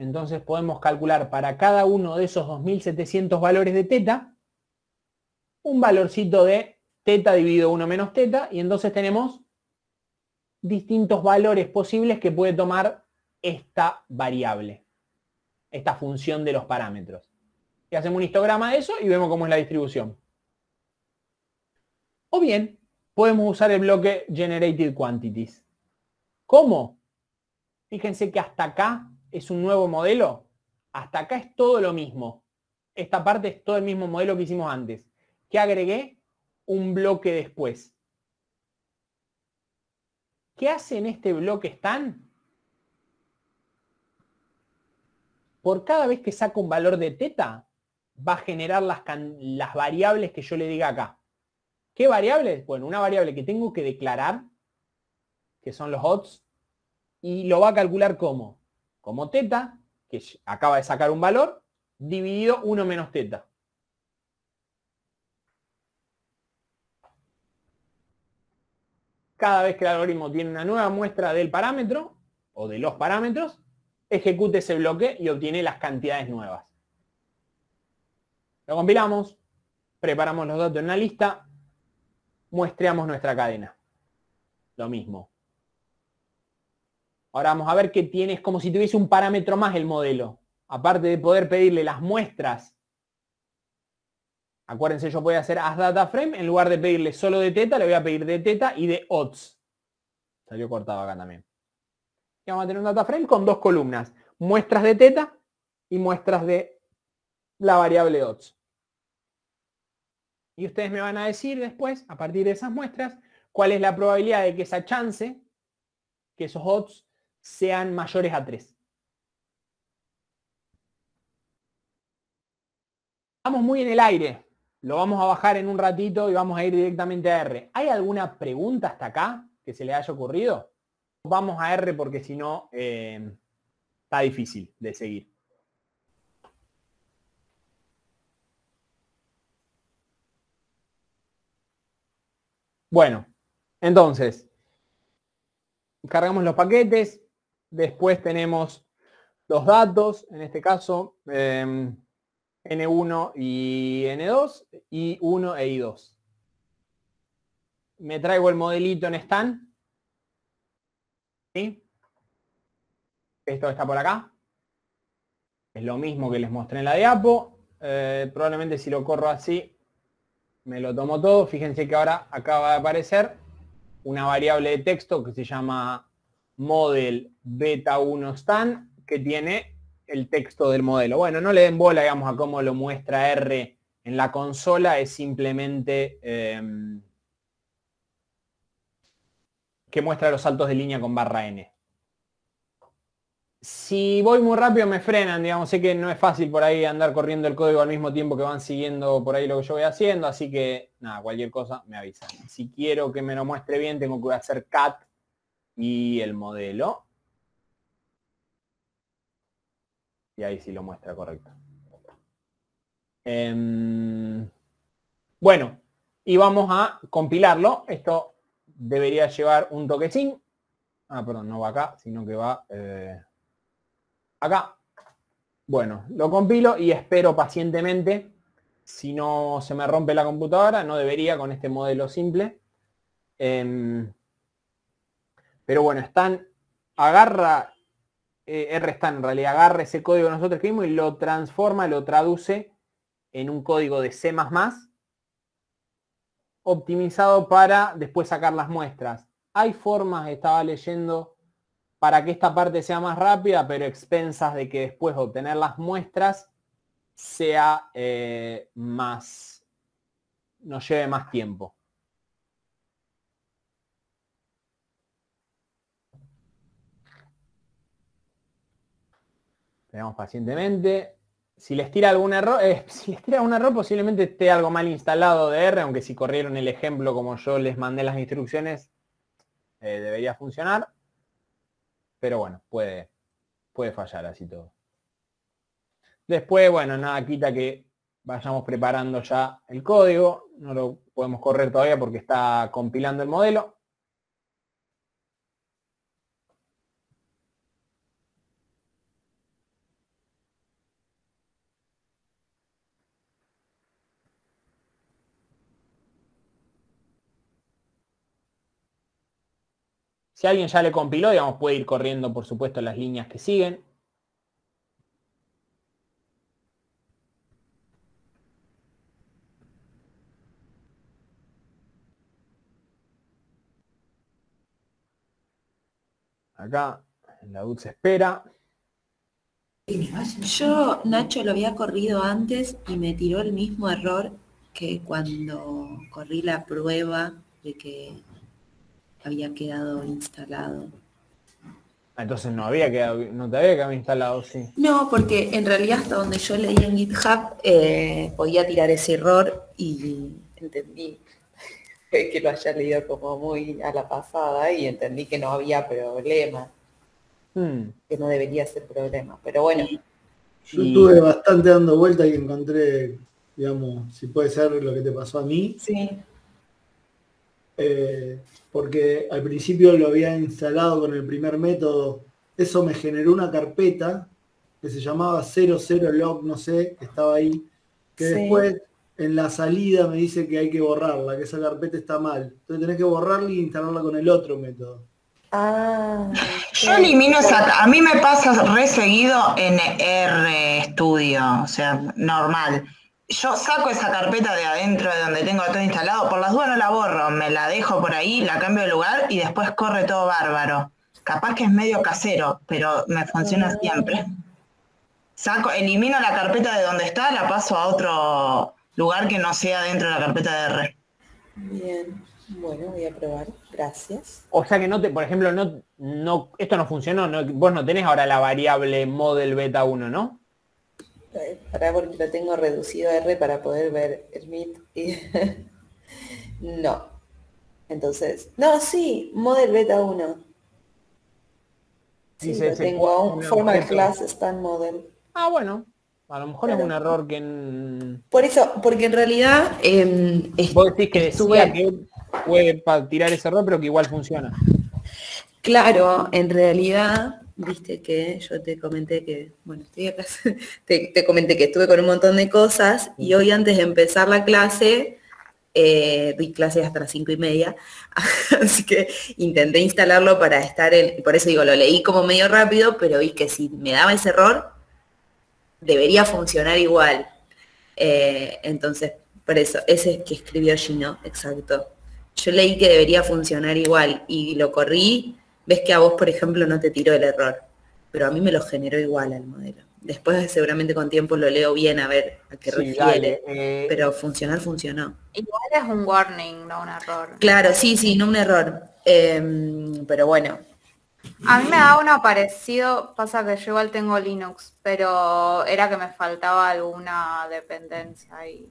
S1: entonces podemos calcular para cada uno de esos 2.700 valores de teta un valorcito de teta dividido 1 menos teta y entonces tenemos distintos valores posibles que puede tomar esta variable, esta función de los parámetros. Y hacemos un histograma de eso y vemos cómo es la distribución. O bien, podemos usar el bloque Generated Quantities. ¿Cómo? Fíjense que hasta acá es un nuevo modelo, hasta acá es todo lo mismo. Esta parte es todo el mismo modelo que hicimos antes. ¿Qué agregué? Un bloque después. ¿Qué hace en este bloque están? Por cada vez que saco un valor de teta, va a generar las, las variables que yo le diga acá. ¿Qué variables? Bueno, una variable que tengo que declarar, que son los odds, y lo va a calcular como como teta, que acaba de sacar un valor, dividido 1 menos teta. Cada vez que el algoritmo tiene una nueva muestra del parámetro o de los parámetros, ejecute ese bloque y obtiene las cantidades nuevas. Lo compilamos, preparamos los datos en una lista, muestreamos nuestra cadena. Lo mismo, Ahora vamos a ver que tienes, como si tuviese un parámetro más el modelo. Aparte de poder pedirle las muestras, acuérdense yo voy a hacer as data frame, en lugar de pedirle solo de teta, le voy a pedir de teta y de odds. Salió cortado acá también. Y vamos a tener un data frame con dos columnas, muestras de teta y muestras de la variable odds. Y ustedes me van a decir después, a partir de esas muestras, cuál es la probabilidad de que esa chance, que esos odds, sean mayores a 3. Estamos muy en el aire. Lo vamos a bajar en un ratito y vamos a ir directamente a R. ¿Hay alguna pregunta hasta acá que se le haya ocurrido? Vamos a R porque si no eh, está difícil de seguir. Bueno, entonces, cargamos los paquetes, Después tenemos los datos, en este caso em, N1 y N2, y 1 e I2. Me traigo el modelito en stand ¿Sí? Esto está por acá. Es lo mismo que les mostré en la diapo. Eh, probablemente si lo corro así, me lo tomo todo. Fíjense que ahora acaba de aparecer una variable de texto que se llama model beta 1 stan que tiene el texto del modelo. Bueno, no le den bola, digamos, a cómo lo muestra R en la consola, es simplemente em, que muestra los saltos de línea con barra N. Si voy muy rápido me frenan, digamos, sé que no es fácil por ahí andar corriendo el código al mismo tiempo que van siguiendo por ahí lo que yo voy haciendo, así que nada, cualquier cosa me avisan. Si quiero que me lo muestre bien, tengo que hacer cat y el modelo. Y ahí sí lo muestra correcto. Em, bueno, y vamos a compilarlo. Esto debería llevar un sin. Ah, perdón, no va acá, sino que va eh, acá. Bueno, lo compilo y espero pacientemente. Si no se me rompe la computadora, no debería con este modelo simple. Em, pero bueno, están agarra, eh, R Stan en realidad agarra ese código que nosotros escribimos y lo transforma, lo traduce en un código de C++ optimizado para después sacar las muestras. Hay formas, estaba leyendo, para que esta parte sea más rápida, pero expensas de que después de obtener las muestras sea eh, más, nos lleve más tiempo. Esperamos pacientemente. Si les tira algún error, eh, si les tira error posiblemente esté algo mal instalado de R, aunque si corrieron el ejemplo como yo les mandé las instrucciones, eh, debería funcionar. Pero bueno, puede, puede fallar así todo. Después, bueno, nada quita que vayamos preparando ya el código. No lo podemos correr todavía porque está compilando el modelo. Si alguien ya le compiló, digamos, puede ir corriendo, por supuesto, las líneas que siguen. Acá, en la se
S2: espera. Yo, Nacho, lo había corrido antes y me tiró el mismo error que cuando corrí la prueba de que había quedado instalado.
S1: Ah, entonces no había quedado, no te había quedado instalado, sí.
S2: No, porque en realidad hasta donde yo leí en GitHub eh, podía tirar ese error y entendí que lo haya leído como muy a la pasada y entendí que no había problema. Hmm. Que no debería ser problema. Pero bueno.
S1: Yo estuve bastante dando vueltas y encontré, digamos, si puede ser lo que te pasó a mí. Sí. Eh, porque al principio lo había instalado con el primer método, eso me generó una carpeta que se llamaba 00 log, no sé, que estaba ahí, que después en la salida me dice que hay que borrarla, que esa carpeta está mal. Entonces tenés que borrarla y instalarla con el otro método.
S2: Ah, yo elimino esa, a mí me pasa reseguido seguido en RStudio, o sea, normal yo saco esa carpeta de adentro de donde tengo todo instalado, por las dudas no la borro, me la dejo por ahí, la cambio de lugar y después corre todo bárbaro. Capaz que es medio casero, pero me funciona ah. siempre. Saco, elimino la carpeta de donde está, la paso a otro lugar que no sea dentro de la carpeta de R. Bien, bueno, voy a probar. Gracias. O sea que
S1: no por ejemplo, no, no, esto no funcionó, vos no tenés ahora la variable model beta 1, ¿no?
S2: para porque lo tengo reducido a R para poder ver el Y no. Entonces, no, sí, model beta 1. Sí, tengo aún. Formal está class model. Ah, bueno.
S1: A lo mejor es un error que
S2: Por eso, porque en realidad... Em,
S1: Vos decís que decía que puede tirar ese error, pero que igual funciona.
S2: Claro, en realidad viste que yo te comenté que, bueno, estoy acá, te, comenté que estuve con un montón de cosas y hoy antes de empezar la clase, eh, di clases hasta las cinco y media, así que intenté instalarlo para estar en, por eso digo, lo leí como medio rápido, pero vi que si me daba ese error, debería funcionar igual. Eh, entonces, por eso, ese que escribió Gino, exacto. Yo leí que debería funcionar igual y lo corrí ves que a vos, por ejemplo, no te tiró el error, pero a mí me lo generó igual el modelo. Después seguramente con tiempo lo leo bien a ver a qué refiere, eh. pero funcionar funcionó. Igual es un warning, no un error. Claro, sí, sí, no un error. Em, pero bueno. A mí me da uno parecido, pasa que yo igual tengo Linux, pero era que me faltaba alguna dependencia y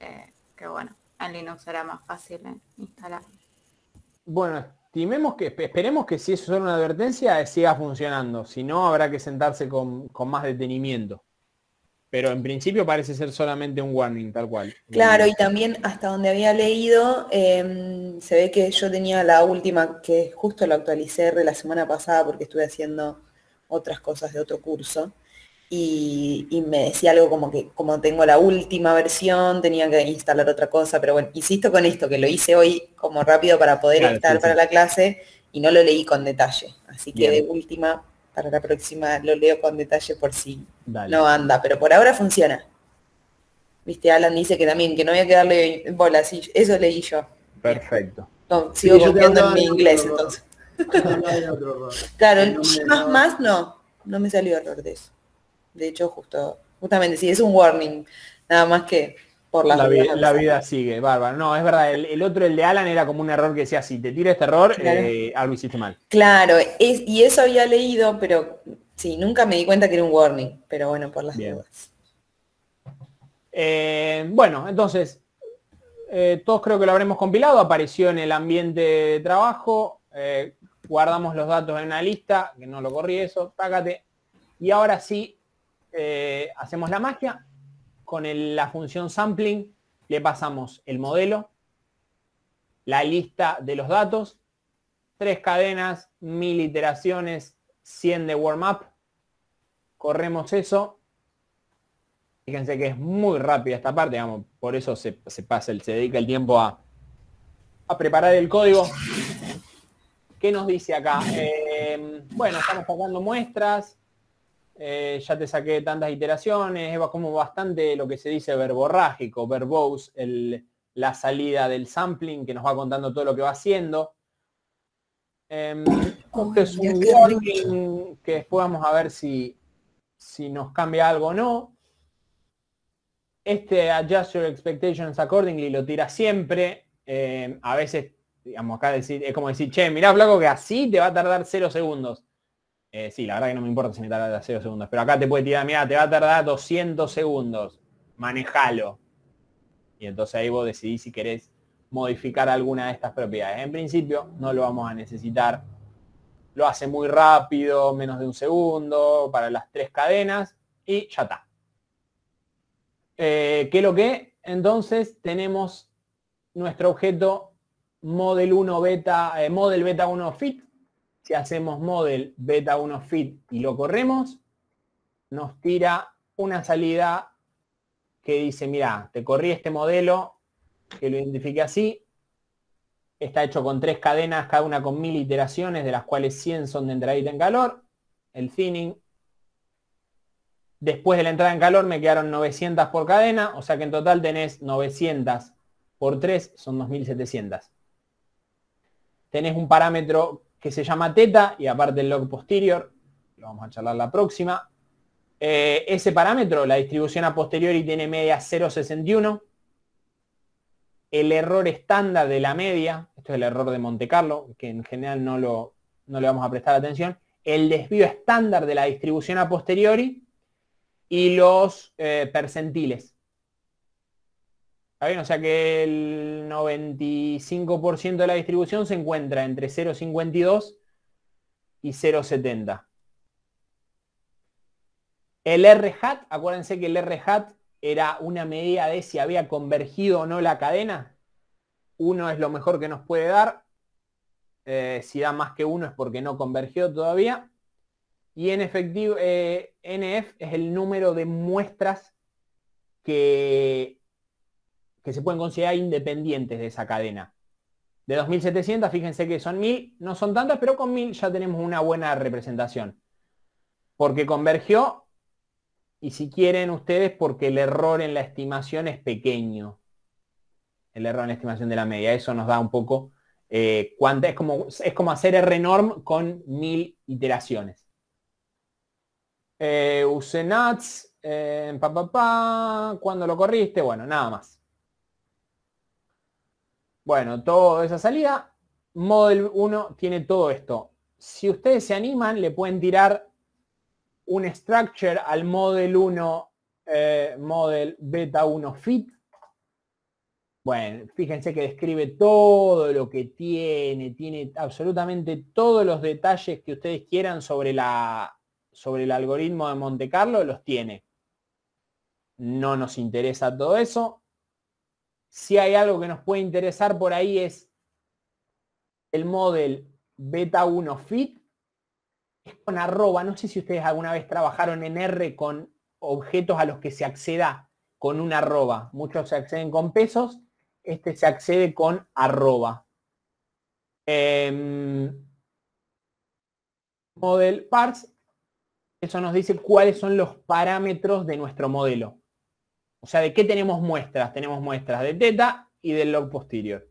S2: eh, que bueno, en Linux era más fácil eh, instalar.
S1: Bueno, que, esperemos que si eso es una advertencia, eh, siga funcionando. Si no, habrá que sentarse con, más detenimiento. Pero en principio parece ser solamente un warning, tal cual. Claro, y también
S2: hasta donde había leído, em, se ve que yo tenía la última, que justo la actualicé de la semana pasada porque estuve haciendo otras cosas de otro curso y, me decía algo como que como tengo la última versión, tenía que instalar otra cosa, pero bueno, insisto con esto, que lo hice hoy como rápido para poder estar para la clase y no lo leí con detalle. Así que de última, para la próxima lo leo con detalle por si no anda, pero por ahora funciona. Viste, Alan dice que también, que no voy a quedarle bolas, y eso leí yo. Perfecto. sigo sí, en mi inglés, entonces. claro, más más no, no me salió error de eso. De hecho, justo, justamente, sí, es un warning, nada más que por la, la vida
S1: sigue, bárbaro. No, es verdad, el, otro, el de Alan, era como un error que decía, si te tira este error, eh, algo hiciste mal.
S2: Claro, y eso había leído, pero sí, nunca me di cuenta que era un warning, pero bueno, por las dudas. Eh, bueno, entonces,
S1: eh, todos creo que lo habremos compilado, apareció en el ambiente de trabajo, guardamos los datos en una lista, que no lo corrí eso, págate. Y ahora sí, eh, hacemos la magia, con la función sampling le pasamos el modelo, la lista de los datos, tres cadenas, mil iteraciones, 100 de warm-up, corremos eso, fíjense que es muy rápida esta parte, por eso se, pasa pasa, se dedica el tiempo a, a preparar el código. ¿Qué nos dice acá? Eh, bueno, estamos pagando muestras, eh, ya te saqué tantas iteraciones, es como bastante lo que se dice verborrágico, verbose, la salida del sampling que nos va contando todo lo que va haciendo. Em, un que después vamos a ver si, si nos cambia algo o no. Este adjust your expectations accordingly lo tira siempre. Em, a veces, digamos, acá decir, es como decir, che, mirá, flaco, que así te va a tardar 0 segundos. Eh, sí, la verdad que no me importa si me tarda 0 segundos. Pero acá te puede tirar, mira, te va a tardar 200 segundos. Manejalo. Y entonces ahí vos decidís si querés modificar alguna de estas propiedades. En principio no lo vamos a necesitar. Lo hace muy rápido, menos de un segundo, para las tres cadenas. Y ya está. Eh, ¿Qué es lo que? Entonces tenemos nuestro objeto model 1 beta, eh, model beta 1 fit si hacemos model beta 1 fit y lo corremos, nos tira una salida que dice, mira, te corrí este modelo, que lo identifique así, está hecho con tres cadenas, cada una con mil iteraciones, de las cuales 100 son de entradita en calor, el thinning. Después de la entrada en calor me quedaron 900 por cadena, o sea que en total tenés 900 por 3 son 2700. Tenés un parámetro que se llama teta y aparte el log posterior, lo vamos a charlar la próxima. Eh, ese parámetro, la distribución a posteriori tiene media 0.61. El error estándar de la media, esto es el error de Monte Carlo, que en general no, lo, le vamos a prestar atención. El desvío estándar de la distribución a posteriori y los eh, percentiles Está bien, o sea que el 95% de la distribución se encuentra entre 0.52 y 0.70. El R hat, acuérdense que el R hat era una medida de si había convergido o no la cadena. Uno es lo mejor que nos puede dar. Eh, si da más que uno es porque no convergió todavía. Y en efectivo, eh, NF es el número de muestras que que se pueden considerar independientes de esa cadena. De 2.700, fíjense que son 1.000, no son tantas, pero con 1.000 ya tenemos una buena representación. Porque convergió, y si quieren ustedes, porque el error en la estimación es pequeño. El error en la estimación de la media, eso nos da un poco eh, es como, es como hacer RNorm con 1.000 iteraciones. Eh, use nuts, eh, ¿cuándo lo corriste? Bueno, nada más. Bueno, toda esa salida. Model 1 tiene todo esto. Si ustedes se animan, le pueden tirar un structure al Model 1, eh, Model Beta 1 Fit. Bueno, fíjense que describe todo lo que tiene, tiene absolutamente todos los detalles que ustedes quieran sobre, la, sobre el algoritmo de Monte Carlo, los tiene. No nos interesa todo eso, si hay algo que nos puede interesar por ahí es el model beta 1 fit es con arroba. No sé si ustedes alguna vez trabajaron en R con objetos a los que se acceda con una arroba. Muchos se acceden con pesos, este se accede con arroba. Em, model parts, eso nos dice cuáles son los parámetros de nuestro modelo. O sea, ¿de qué tenemos muestras? Tenemos muestras de teta y del log posterior.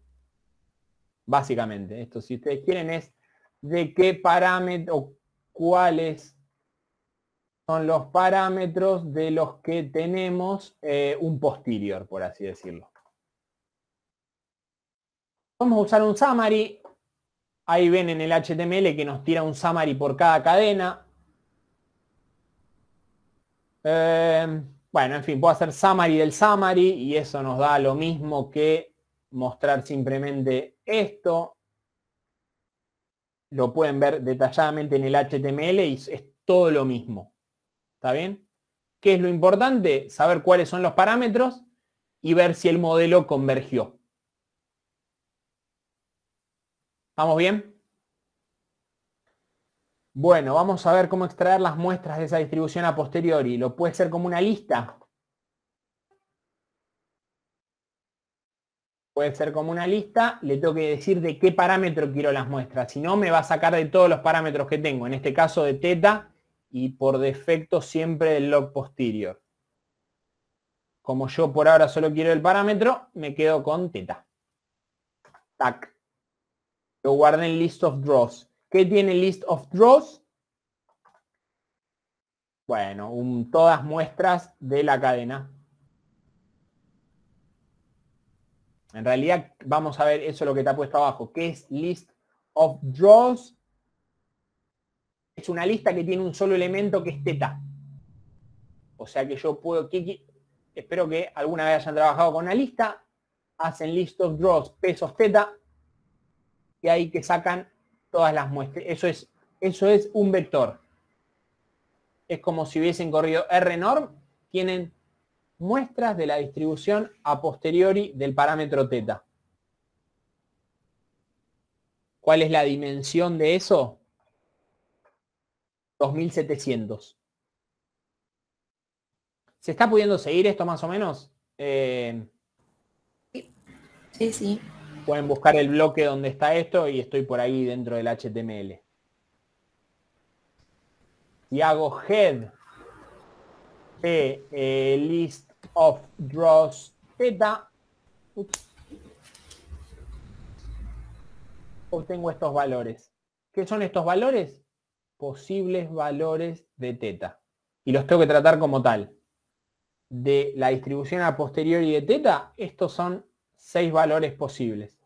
S1: Básicamente, esto si ustedes quieren es de qué parámetro cuáles son los parámetros de los que tenemos eh, un posterior, por así decirlo. Vamos a usar un summary. Ahí ven en el HTML que nos tira un summary por cada cadena. Eh, bueno, en fin, puedo hacer summary del summary y eso nos da lo mismo que mostrar simplemente esto. Lo pueden ver detalladamente en el HTML y es todo lo mismo. ¿Está bien? ¿Qué es lo importante? Saber cuáles son los parámetros y ver si el modelo convergió. ¿Vamos bien? Bueno, vamos a ver cómo extraer las muestras de esa distribución a posteriori. ¿Lo puede ser como una lista? Puede ser como una lista, le tengo que decir de qué parámetro quiero las muestras. Si no, me va a sacar de todos los parámetros que tengo. En este caso de teta y por defecto siempre del log posterior. Como yo por ahora solo quiero el parámetro, me quedo con teta. Tac. Lo guardé en list of draws. ¿Qué tiene list of draws? Bueno, todas muestras de la cadena. En realidad vamos a ver eso lo que te ha puesto abajo. ¿Qué es list of draws? Es una lista que tiene un solo elemento que es teta. O sea que yo puedo... espero que alguna vez hayan trabajado con una lista. Hacen list of draws pesos teta. Y ahí que sacan todas las muestras. Eso es, eso es un vector. Es como si hubiesen corrido R-norm, tienen muestras de la distribución a posteriori del parámetro teta. ¿Cuál es la dimensión de eso? 2700. ¿Se está pudiendo seguir esto más o menos? Eh, sí, sí. Pueden buscar el bloque donde está esto y estoy por ahí dentro del HTML. Y hago head eh, list of draws teta. Obtengo estos valores. ¿Qué son estos valores? Posibles valores de teta. Y los tengo que tratar como tal. De la distribución a posteriori de teta, estos son seis valores posibles.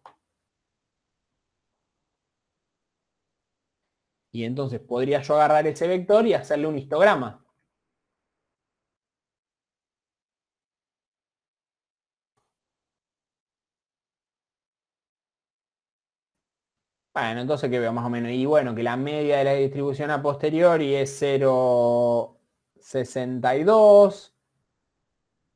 S1: Y entonces podría yo agarrar ese vector y hacerle un histograma. Bueno, entonces que veo más o menos. Y bueno, que la media de la distribución a posteriori es 0.62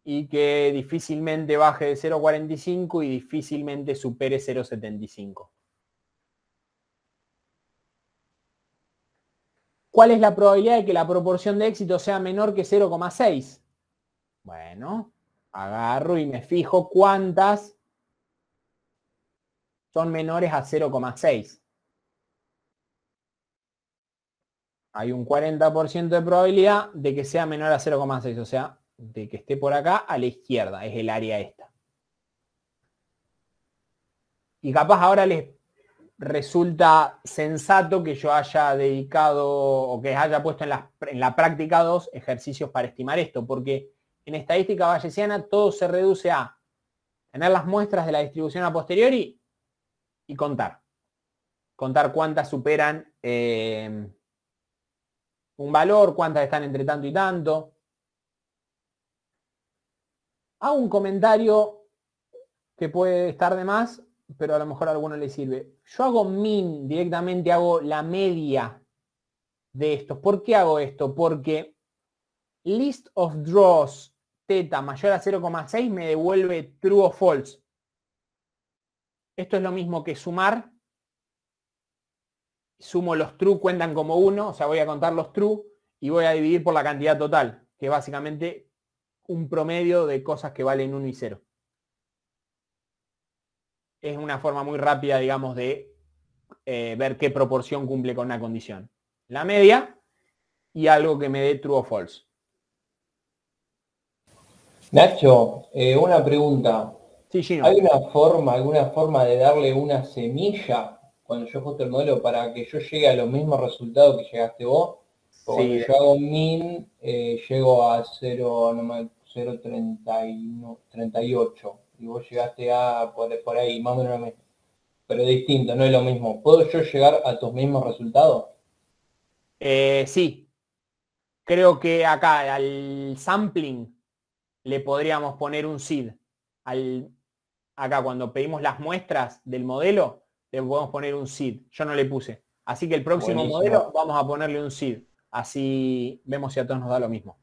S1: y que difícilmente baje de 0.45 y difícilmente supere 0.75. ¿Cuál es la probabilidad de que la proporción de éxito sea menor que 0,6? Bueno, agarro y me fijo cuántas son menores a 0,6. Hay un 40% de probabilidad de que sea menor a 0,6, o sea, de que esté por acá a la izquierda, es el área esta. Y capaz ahora les resulta sensato que yo haya dedicado o que haya puesto en la, práctica dos ejercicios para estimar esto, porque en estadística bayesiana todo se reduce a tener las muestras de la distribución a posteriori y contar. Contar cuántas superan eh, un valor, cuántas están entre tanto y tanto hago un comentario que puede estar de más, pero a lo mejor a alguno le sirve. Yo hago min, directamente hago la media de estos. ¿Por qué hago esto? Porque list of draws teta mayor a 0,6 me devuelve true o false. Esto es lo mismo que sumar. Sumo los true, cuentan como 1, o sea, voy a contar los true y voy a dividir por la cantidad total, que básicamente un promedio de cosas que valen 1 y 0. Es una forma muy rápida, digamos, de eh, ver qué proporción cumple con una condición. La media y algo que me dé true o false. Nacho, eh, una pregunta. Sí, ¿Hay una forma, alguna forma de darle una semilla cuando yo ajusto el modelo para que yo llegue a los mismos resultados que llegaste vos? Porque yo hago min, eh, llego a 0, no 0.38 y vos llegaste a por, por, ahí, más o menos Pero distinto, no es lo mismo. ¿Puedo yo llegar a tus mismos resultados? Eh, sí. Creo que acá al sampling le podríamos poner un seed. Al, acá cuando pedimos las muestras del modelo, le podemos poner un seed. Yo no le puse. Así que el próximo modelo vamos a ponerle un seed. Así vemos si a todos nos da lo mismo.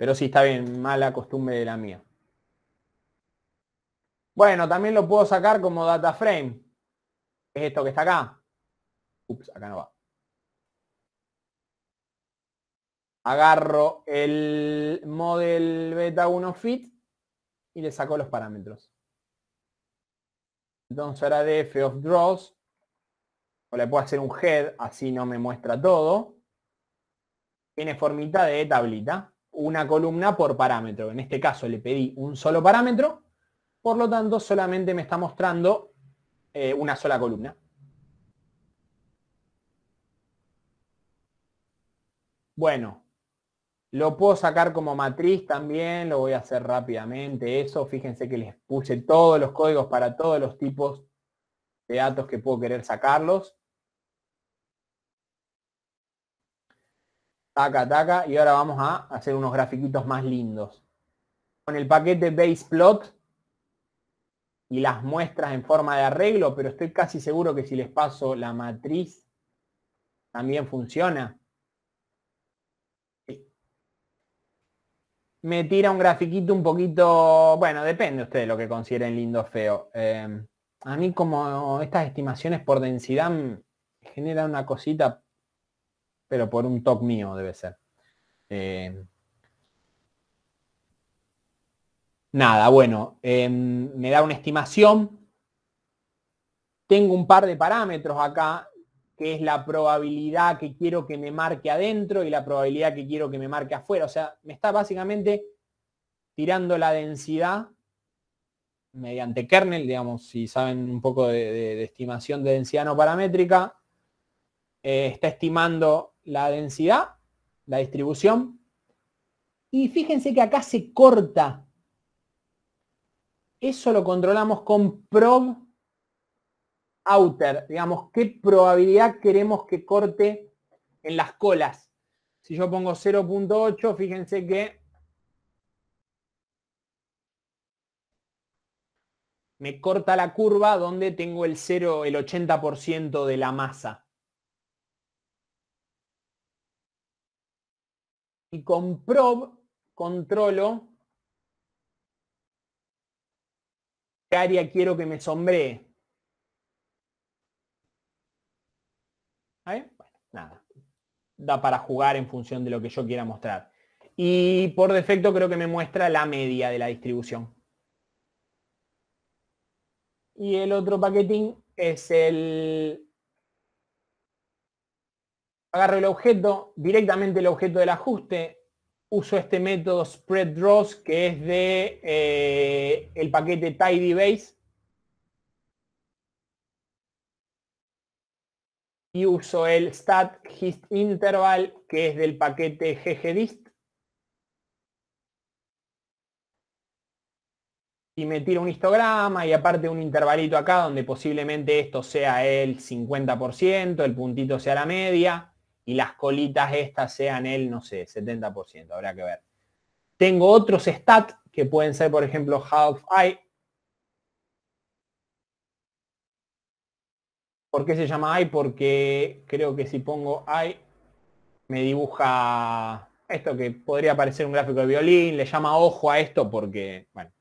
S1: Pero sí está bien, mala costumbre de la mía. Bueno, también lo puedo sacar como data frame. Es esto que está acá. Ups, acá no va. Agarro el model beta 1 fit y le saco los parámetros. Entonces ahora df of draws. O le puedo hacer un head, así no me muestra todo. Tiene formita de tablita una columna por parámetro. En este caso le pedí un solo parámetro, por lo tanto solamente me está mostrando eh, una sola columna. Bueno, lo puedo sacar como matriz también, lo voy a hacer rápidamente eso. Fíjense que les puse todos los códigos para todos los tipos de datos que puedo querer sacarlos. acá, acá, y ahora vamos a hacer unos grafiquitos más lindos. Con el paquete base plot y las muestras en forma de arreglo, pero estoy casi seguro que si les paso la matriz, también funciona. Me tira un grafiquito un poquito, bueno, depende usted de lo que consideren lindo o feo. Eh, a mí como estas estimaciones por densidad generan una cosita pero por un top mío debe ser. Eh, nada, bueno, em, me da una estimación. Tengo un par de parámetros acá, que es la probabilidad que quiero que me marque adentro y la probabilidad que quiero que me marque afuera. O sea, me está básicamente tirando la densidad mediante kernel, digamos, si saben un poco de, estimación de densidad no paramétrica, eh, está estimando la densidad, la distribución.
S2: Y fíjense que acá
S1: se corta. Eso lo controlamos con prob outer, digamos, qué probabilidad queremos que corte en las colas. Si yo pongo 0.8, fíjense que me corta la curva donde tengo el 0, el 80% de la masa. y con controlo qué área quiero que me sombree. ¿Eh? Bueno, nada. Da para jugar en función de lo que yo quiera mostrar. Y por defecto creo que me muestra la media de la distribución. Y el otro paquetín es el agarro el objeto, directamente el objeto del ajuste, uso este método spread draws que es de eh, el paquete tidybase y uso el stat hist interval que es del paquete ggdist y me tiro un histograma y aparte un intervalito acá donde posiblemente esto sea el 50%, el puntito sea la media y las colitas estas sean el, no sé, 70%, habrá que ver. Tengo otros stats que pueden ser, por ejemplo, half eye. ¿Por qué se llama eye? Porque creo que si pongo eye me dibuja esto que podría parecer un gráfico de violín, le llama ojo a esto porque, bueno,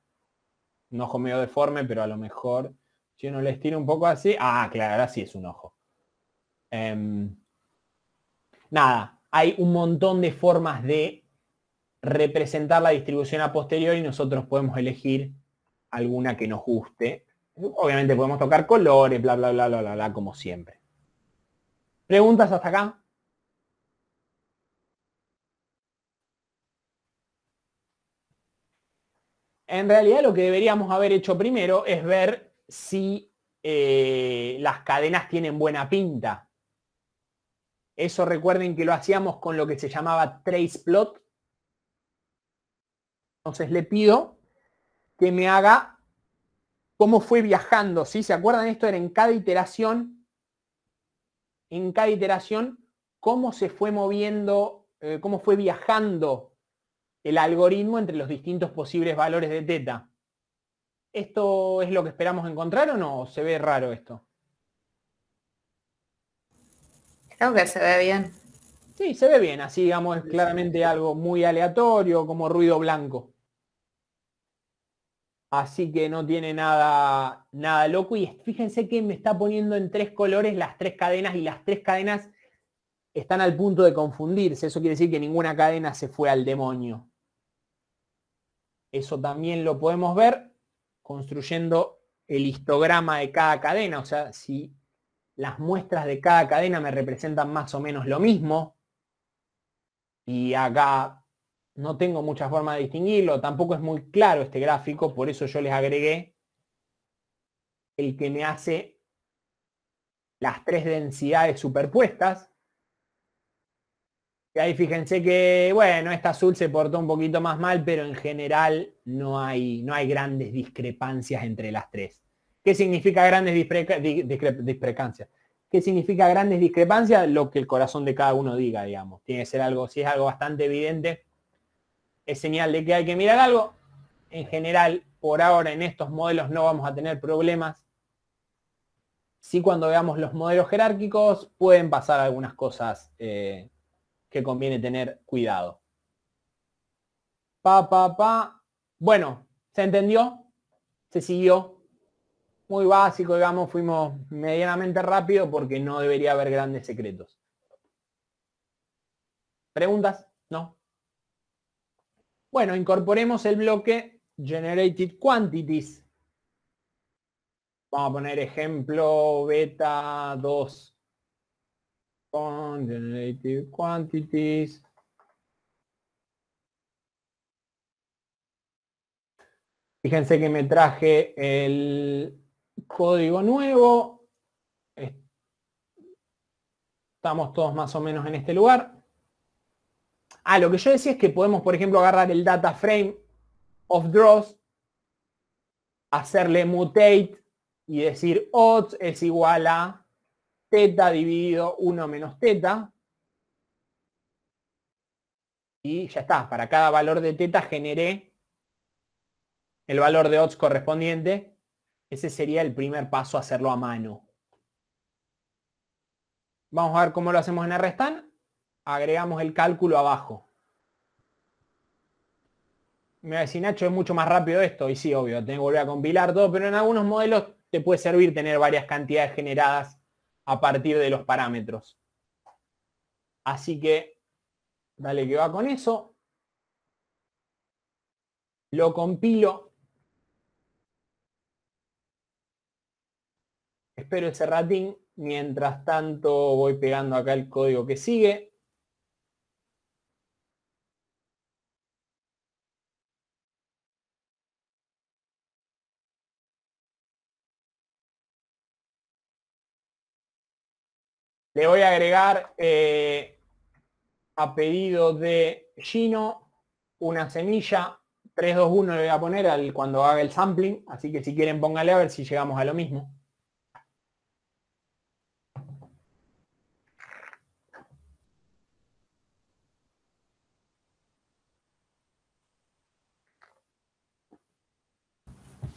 S1: un ojo medio deforme, pero a lo mejor si uno le estira un poco así, ah, claro, ahora sí es un ojo. Em, nada, hay un montón de formas de representar la distribución a posteriori y nosotros podemos elegir alguna que nos guste. Obviamente podemos tocar colores, bla, bla, bla, bla, bla, bla, como siempre. ¿Preguntas hasta acá? En realidad lo que deberíamos haber hecho primero es ver si eh, las cadenas tienen buena pinta. Eso recuerden que lo hacíamos con lo que se llamaba trace plot. Entonces le pido que me haga cómo fue viajando. ¿sí? ¿Se acuerdan? Esto era en cada iteración, en cada iteración, cómo se fue moviendo, eh, cómo fue viajando el algoritmo entre los distintos posibles valores de teta. ¿Esto es lo que esperamos encontrar o no? ¿Se ve raro esto? Aunque se ve bien. Sí, se ve bien, así digamos, es claramente algo muy aleatorio, como ruido blanco. Así que no tiene nada, nada loco. Y fíjense que me está poniendo en tres colores las tres cadenas y las tres cadenas están al punto de confundirse. Eso quiere decir que ninguna cadena se fue al demonio. Eso también lo podemos ver construyendo el histograma de cada cadena. O sea, si las muestras de cada cadena me representan más o menos lo mismo. Y acá no tengo mucha forma de distinguirlo, tampoco es muy claro este gráfico, por eso yo les agregué el que me hace las tres densidades superpuestas. Y ahí fíjense que, bueno, esta azul se portó un poquito más mal, pero en general no hay, no hay grandes discrepancias entre las tres. ¿Qué significa grandes discrepancias? ¿Qué significa grandes discrepancias? Lo que el corazón de cada uno diga, digamos. Tiene que ser algo, si es algo bastante evidente, es señal de que hay que mirar algo. En general, por ahora en estos modelos no vamos a tener problemas. Sí, cuando veamos los modelos jerárquicos pueden pasar algunas cosas eh, que conviene tener cuidado. Pa, pa, pa. Bueno, ¿se entendió? ¿Se siguió? muy básico, digamos, fuimos medianamente rápido porque no debería haber grandes secretos. ¿Preguntas? No. Bueno, incorporemos el bloque Generated Quantities. Vamos a poner ejemplo beta 2 con Generated Quantities. Fíjense que me traje el código nuevo. Estamos todos más o menos en este lugar. Ah, lo que yo decía es que podemos, por ejemplo, agarrar el data frame of draws, hacerle mutate y decir odds es igual a teta dividido 1 menos teta. Y ya está, para cada valor de teta generé el valor de odds correspondiente ese sería el primer paso, a hacerlo a mano. Vamos a ver cómo lo hacemos en RSTAN. Agregamos el cálculo abajo. Me va a decir, Nacho, es mucho más rápido esto. Y sí, obvio, tengo que volver a compilar todo, pero en algunos modelos te puede servir tener varias cantidades generadas a partir de los parámetros. Así que, dale que va con eso. Lo compilo espero ese ratín. Mientras tanto voy pegando acá el código que sigue. Le voy a agregar eh, a pedido de Gino una semilla 321 le voy a poner al cuando haga el sampling, así que si quieren póngale a ver si llegamos a lo mismo.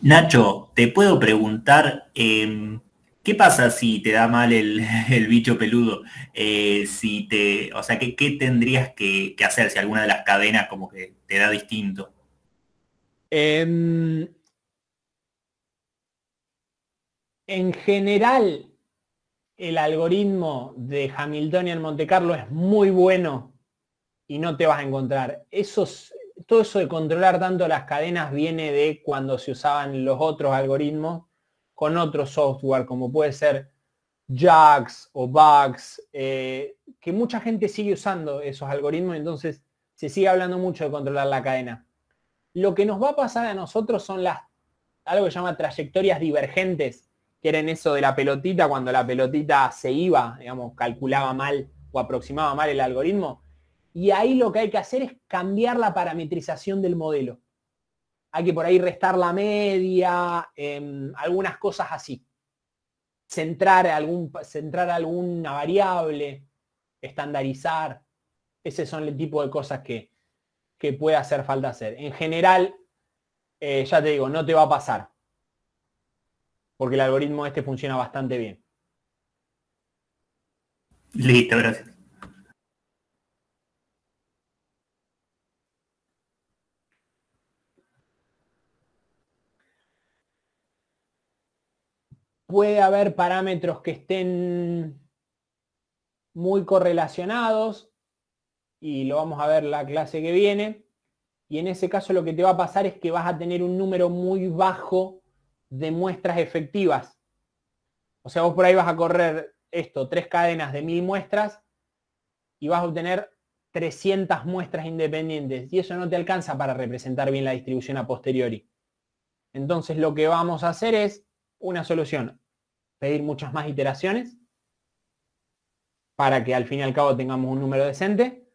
S1: Nacho, te puedo preguntar, em, ¿qué pasa si te da mal el, bicho peludo? Eh, si te, o sea, ¿qué, tendrías que, hacer si alguna de las cadenas como que te da distinto? Em, en general, el algoritmo de Hamiltonian Monte Carlo es muy bueno y no te vas a encontrar. Esos, todo eso de controlar tanto las cadenas viene de cuando se usaban los otros algoritmos con otro software, como puede ser JAX o Bugs, eh, que mucha gente sigue usando esos algoritmos, entonces se sigue hablando mucho de controlar la cadena. Lo que nos va a pasar a nosotros son las, algo que se llama trayectorias divergentes, que eran eso de la pelotita, cuando la pelotita se iba, digamos, calculaba mal o aproximaba mal el algoritmo y ahí lo que hay que hacer es cambiar la parametrización del modelo. Hay que por ahí restar la media, em, algunas cosas así. Centrar, algún, centrar alguna variable, estandarizar. Ese son el tipo de cosas que, puede hacer falta hacer. En general, eh, ya te digo, no te va a pasar. Porque el algoritmo este funciona bastante bien. Listo, gracias. puede haber parámetros que estén muy correlacionados y lo vamos a ver la clase que viene. Y en ese caso lo que te va a pasar es que vas a tener un número muy bajo de muestras efectivas. O sea, vos por ahí vas a correr esto, tres cadenas de mil muestras y vas a obtener 300 muestras independientes y eso no te alcanza para representar bien la distribución a posteriori. Entonces lo que vamos a hacer es una solución pedir muchas más iteraciones para que al fin y al cabo tengamos un número decente,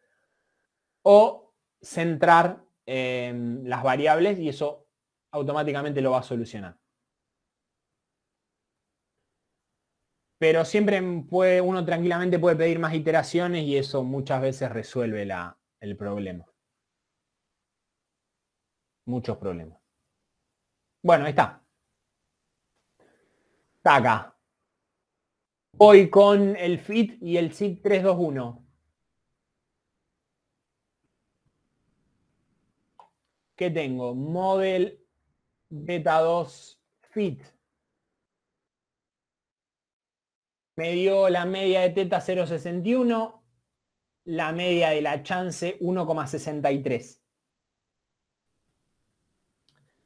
S1: o centrar em, las variables y eso automáticamente lo va a solucionar. Pero siempre puede, uno tranquilamente puede pedir más iteraciones y eso muchas veces resuelve el problema. Muchos problemas. Bueno, ahí está. Está acá. Voy con el FIT y el SIG 321. ¿Qué tengo? Model Beta 2 FIT. Me dio la media de teta 0.61, la media de la chance 1,63.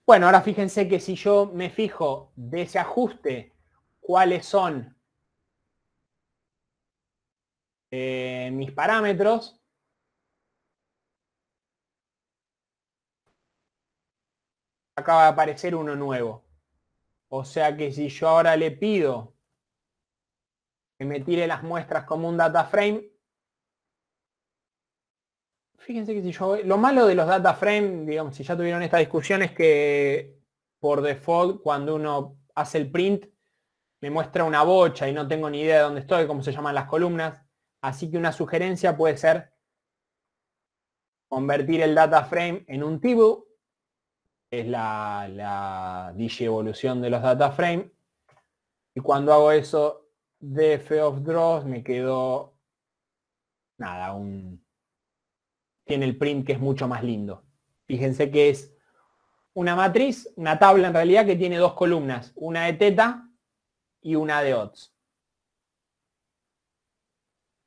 S1: Bueno, ahora fíjense que si yo me fijo de ese ajuste, cuáles son eh, mis parámetros. Acaba de aparecer uno nuevo. O sea que si yo ahora le pido que me tire las muestras como un data frame, fíjense que si yo... Lo malo de los data frame, digamos, si ya tuvieron esta discusión, es que por default cuando uno hace el print me muestra una bocha y no tengo ni idea de dónde estoy, cómo se llaman las columnas. Así que una sugerencia puede ser convertir el data frame en un table, es la, la evolución de los data frame. Y cuando hago eso, df of draws me quedó nada, tiene el print que es mucho más lindo. Fíjense que es una matriz, una tabla en realidad que tiene dos columnas, una de teta y una de odds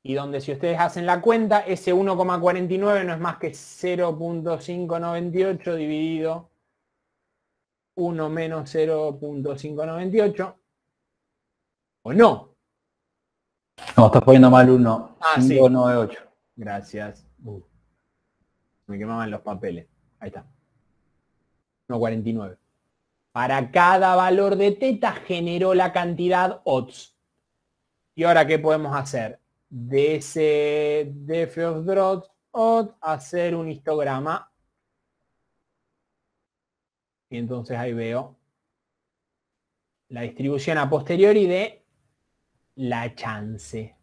S1: y donde si ustedes hacen la cuenta, ese 1,49 no es más que 0.598 dividido 1 menos 0.598. ¿O no? No, estás poniendo mal 1. Ah, 598. Gracias. Uh. me quemaban los papeles. Ahí está. 1,49. Para cada valor de teta generó la cantidad odds. ¿Y ahora qué podemos hacer? de ese o hacer un histograma. Y entonces ahí veo la distribución a posteriori de la chance.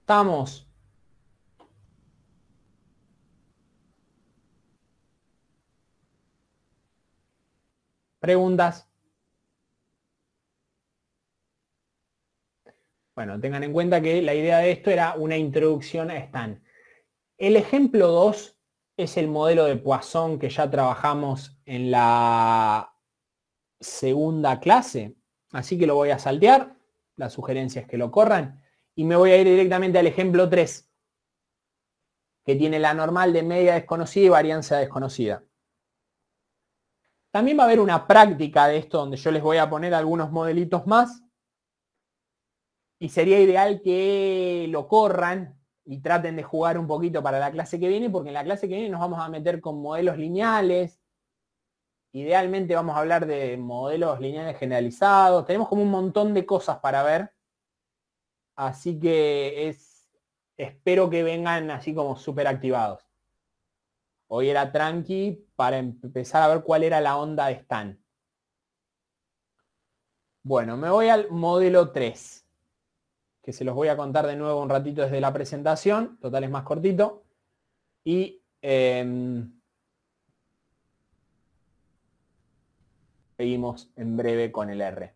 S1: Estamos. Preguntas. Bueno, tengan en cuenta que la idea de esto era una introducción a Stan. El ejemplo 2 es el modelo de Poisson que ya trabajamos en la segunda clase, así que lo voy a saltear, la sugerencia es que lo corran, y me voy a ir directamente al ejemplo 3, que tiene la normal de media desconocida y varianza desconocida. También va a haber una práctica de esto donde yo les voy a poner algunos modelitos más y sería ideal que lo corran y traten de jugar un poquito para la clase que viene, porque en la clase que viene nos vamos a meter con modelos lineales. Idealmente vamos a hablar de modelos lineales generalizados. Tenemos como un montón de cosas para ver. Así que es, espero que vengan así como súper activados. Hoy era tranqui para empezar a ver cuál era la onda de Stan. Bueno, me voy al modelo 3 que se los voy a contar de nuevo un ratito desde la presentación, total es más cortito. Y em, seguimos en breve con el R.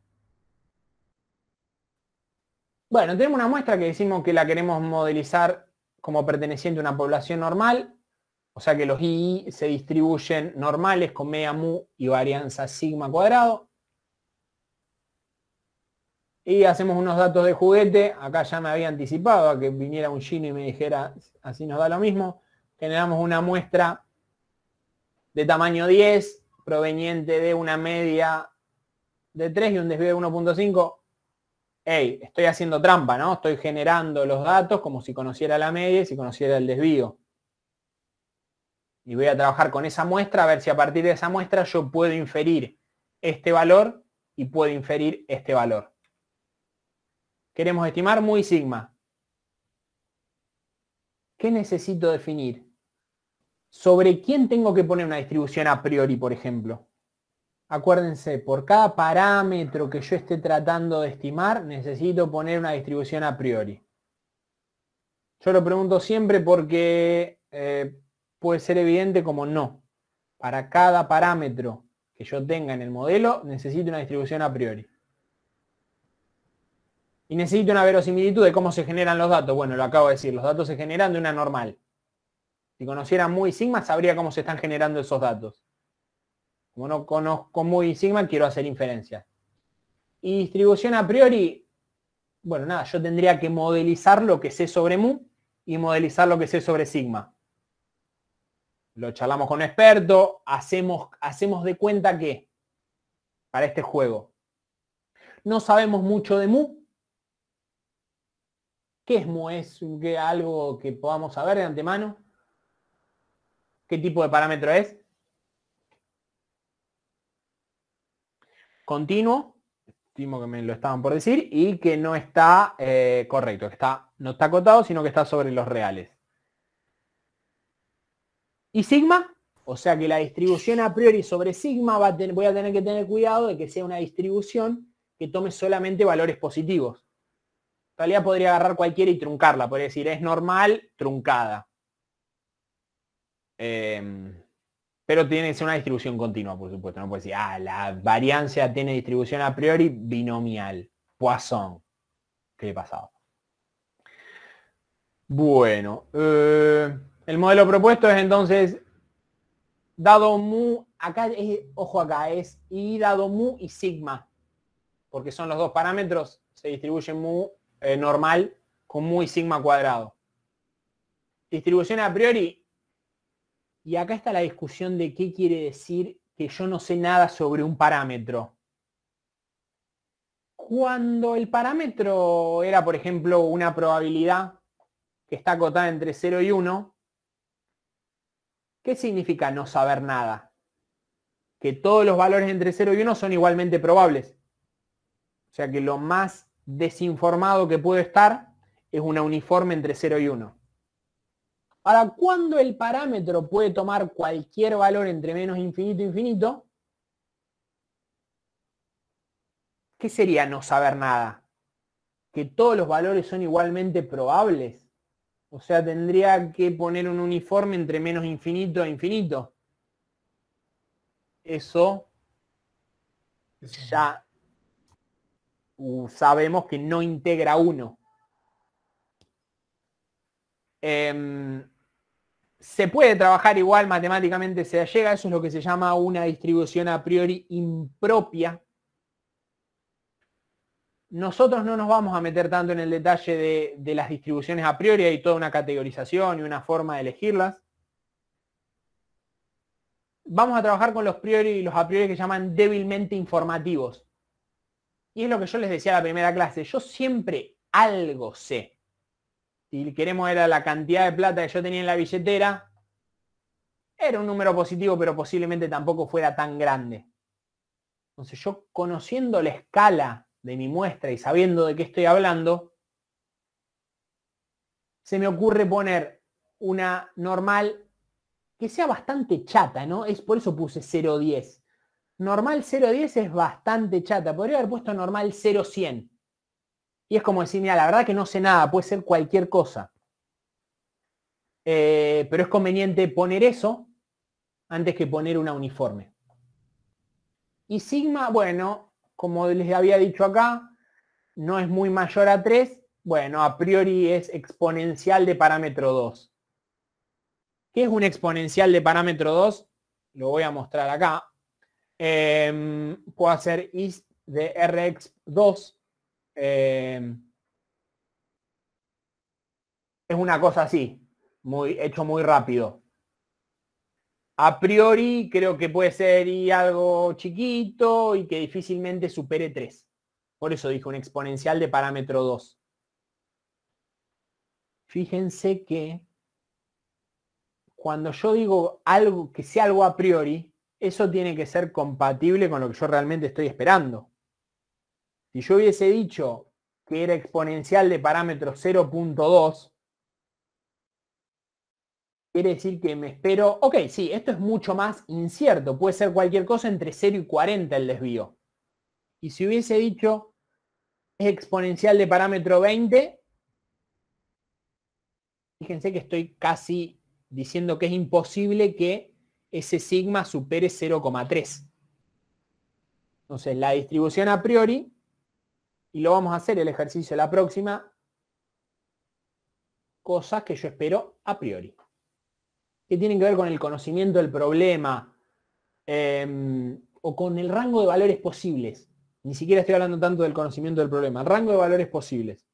S1: Bueno, tenemos una muestra que decimos que la queremos modelizar como perteneciente a una población normal, o sea que los I se distribuyen normales con media mu y varianza sigma cuadrado y hacemos unos datos de juguete. Acá ya me había anticipado a que viniera un chino y me dijera, así nos da lo mismo. Generamos una muestra de tamaño 10, proveniente de una media de 3 y un desvío de 1.5. Hey, estoy haciendo trampa, ¿no? Estoy generando los datos como si conociera la media y si conociera el desvío. Y voy a trabajar con esa muestra a ver si a partir de esa muestra yo puedo inferir este valor y puedo inferir este valor. Queremos estimar muy sigma. ¿Qué necesito definir? ¿Sobre quién tengo que poner una distribución a priori, por ejemplo? Acuérdense, por cada parámetro que yo esté tratando de estimar, necesito poner una distribución a priori. Yo lo pregunto siempre porque eh, puede ser evidente como no. Para cada parámetro que yo tenga en el modelo, necesito una distribución a priori y necesito una verosimilitud de cómo se generan los datos. Bueno, lo acabo de decir, los datos se generan de una normal. Si conociera muy sigma, sabría cómo se están generando esos datos. Como no conozco muy sigma, quiero hacer inferencias. Y distribución a priori, bueno, nada, yo tendría que modelizar lo que sé sobre mu y modelizar lo que sé sobre sigma. Lo charlamos con un experto, hacemos, hacemos de cuenta que, para este juego, no sabemos mucho de mu, ¿Qué es ¿Qué, ¿Algo que podamos saber de antemano? ¿Qué tipo de parámetro es? Continuo, estimo que me lo estaban por decir, y que no está eh, correcto, que está, no está acotado, sino que está sobre los reales. ¿Y sigma? O sea que la distribución a priori sobre sigma va voy a tener que tener cuidado de que sea una distribución que tome solamente valores positivos en realidad podría agarrar cualquiera y truncarla, podría decir, es normal, truncada. Em, pero tiene que ser una distribución continua, por supuesto. No puede decir, ah, la variancia tiene distribución a priori binomial. Poisson. ¿Qué le pasado? Bueno, eh, el modelo propuesto es entonces dado mu, acá ojo acá, es y dado mu y sigma, porque son los dos parámetros, se distribuyen mu eh, normal con muy sigma cuadrado. Distribución a priori. Y acá está la discusión de qué quiere decir que yo no sé nada sobre un parámetro. Cuando el parámetro era, por ejemplo, una probabilidad que está acotada entre 0 y 1, ¿qué significa no saber nada? Que todos los valores entre 0 y 1 son igualmente probables. O sea que lo más desinformado que puedo estar es una uniforme entre 0 y 1. Ahora, cuando el parámetro puede tomar cualquier valor entre menos infinito e infinito, ¿qué sería no saber nada? ¿Que todos los valores son igualmente probables? O sea, tendría que poner un uniforme entre menos infinito e infinito. Eso ya sabemos que no integra uno. Em, se puede trabajar igual, matemáticamente se llega, eso es lo que se llama una distribución a priori impropia. Nosotros no nos vamos a meter tanto en el detalle de, las distribuciones a priori, hay toda una categorización y una forma de elegirlas. Vamos a trabajar con los priori y los a priori que llaman débilmente informativos. Y es lo que yo les decía a la primera clase, yo siempre algo sé. Si queremos era la cantidad de plata que yo tenía en la billetera, era un número positivo, pero posiblemente tampoco fuera tan grande. Entonces yo conociendo la escala de mi muestra y sabiendo de qué estoy hablando, se me ocurre poner una normal que sea bastante chata, ¿no? Es por eso puse 0.10 normal 010 es bastante chata. Podría haber puesto normal 0100. Y es como decir, mira, la verdad que no sé nada, puede ser cualquier cosa. Eh, pero es conveniente poner eso antes que poner una uniforme. Y sigma, bueno, como les había dicho acá, no es muy mayor a 3. Bueno, a priori es exponencial de parámetro 2. ¿Qué es un exponencial de parámetro 2? Lo voy a mostrar acá. Em, puedo hacer is de rx2. Em, es una cosa así, muy, hecho muy rápido. A priori creo que puede ser y algo chiquito y que difícilmente supere 3. Por eso dije un exponencial de parámetro 2. Fíjense que cuando yo digo algo que sea algo a priori, eso tiene que ser compatible con lo que yo realmente estoy esperando. Si yo hubiese dicho que era exponencial de parámetro 0.2, quiere decir que me espero, ok, sí, esto es mucho más incierto, puede ser cualquier cosa entre 0 y 40 el desvío. Y si hubiese dicho es exponencial de parámetro 20, fíjense que estoy casi diciendo que es imposible que ese sigma supere 0,3. Entonces, la distribución a priori, y lo vamos a hacer el ejercicio de la próxima, cosas que yo espero a priori, que tienen que ver con el conocimiento del problema em, o con el rango de valores posibles. Ni siquiera estoy hablando tanto del conocimiento del problema, rango de valores posibles.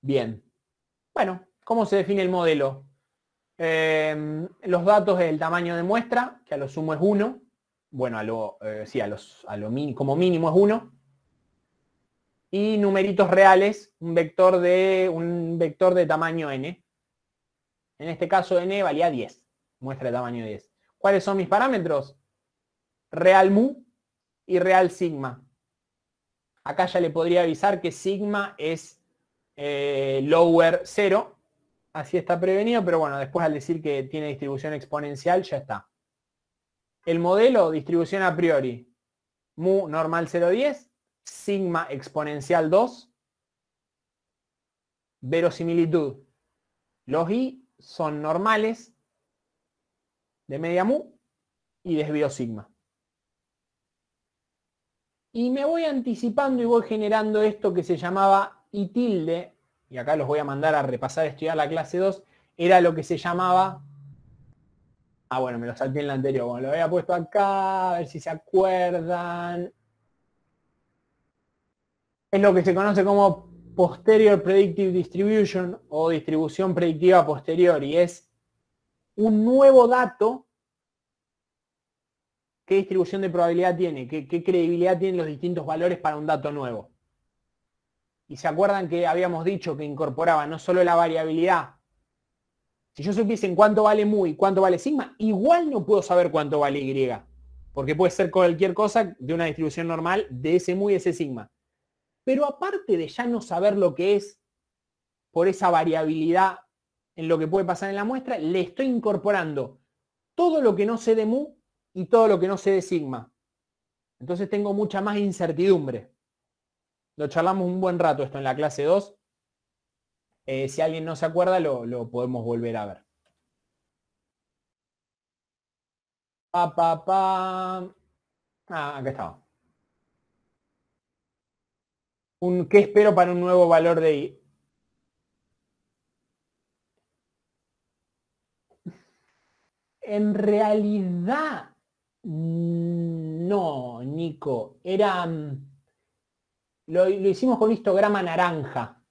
S1: Bien, bueno, ¿cómo se define el modelo? Em, los datos del tamaño de muestra, que a lo sumo es 1. Bueno, a lo, eh, sí, los, a lo como mínimo es 1. Y numeritos reales, un vector, de, un vector de tamaño n. En este caso n valía 10, muestra de tamaño 10. ¿Cuáles son mis parámetros? Real mu y real sigma. Acá ya le podría avisar que sigma es eh, lower 0 así está prevenido, pero bueno, después al decir que tiene distribución exponencial ya está. El modelo, distribución a priori, mu normal 0,10, sigma exponencial 2, verosimilitud. Los i son normales de media mu y desvío sigma. Y me voy anticipando y voy generando esto que se llamaba i tilde y acá los voy a mandar a repasar, a estudiar la clase 2, era lo que se llamaba... Ah, bueno, me lo salté en la anterior. Bueno, lo había puesto acá, a ver si se acuerdan. Es lo que se conoce como posterior predictive distribution o distribución predictiva posterior y es un nuevo dato qué distribución de probabilidad tiene, qué, qué, credibilidad tienen los distintos valores para un dato nuevo y se acuerdan que habíamos dicho que incorporaba no solo la variabilidad, si yo supiese en cuánto vale mu y cuánto vale sigma, igual no puedo saber cuánto vale y, porque puede ser cualquier cosa de una distribución normal de ese mu y ese sigma. Pero aparte de ya no saber lo que es por esa variabilidad en lo que puede pasar en la muestra, le estoy incorporando todo lo que no sé de mu y todo lo que no sé de sigma. Entonces tengo mucha más incertidumbre. Lo charlamos un buen rato esto en la clase 2. Eh, si alguien no se acuerda, lo, podemos volver a ver. Pa, pa, pa. Ah, acá estaba. Un, ¿Qué espero para un nuevo valor de I? En realidad, no, Nico. Era lo, hicimos con histograma naranja,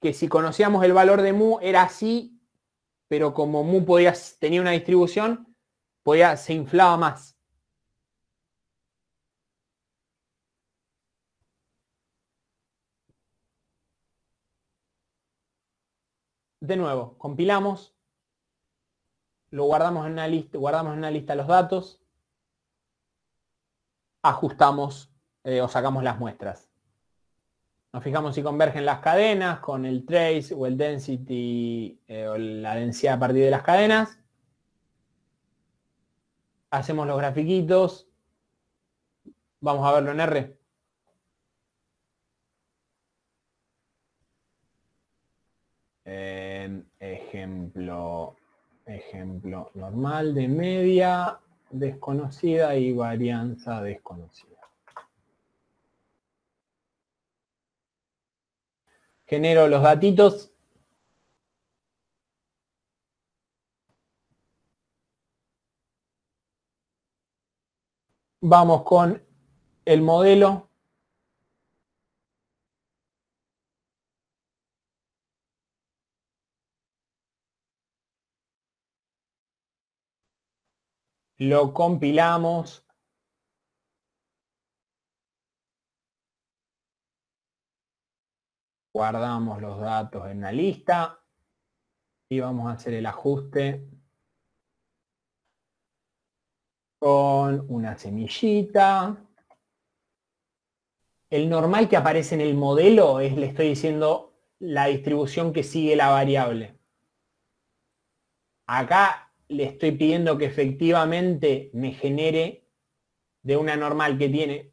S1: que si conocíamos el valor de mu era así, pero como mu podías tenía una distribución, podía, se inflaba más. De nuevo, compilamos, lo guardamos en una lista, guardamos en una lista los datos, ajustamos eh, o sacamos las muestras. Nos fijamos si convergen las cadenas con el trace o el density eh, o la densidad a partir de las cadenas. Hacemos los grafiquitos. Vamos a verlo en R. ejemplo, ejemplo normal de media desconocida y varianza desconocida. genero los datitos. Vamos con el modelo. Lo compilamos. guardamos los datos en la lista y vamos a hacer el ajuste con una semillita. El normal que aparece en el modelo es, le estoy diciendo, la distribución que sigue la variable. Acá le estoy pidiendo que efectivamente me genere de una normal que tiene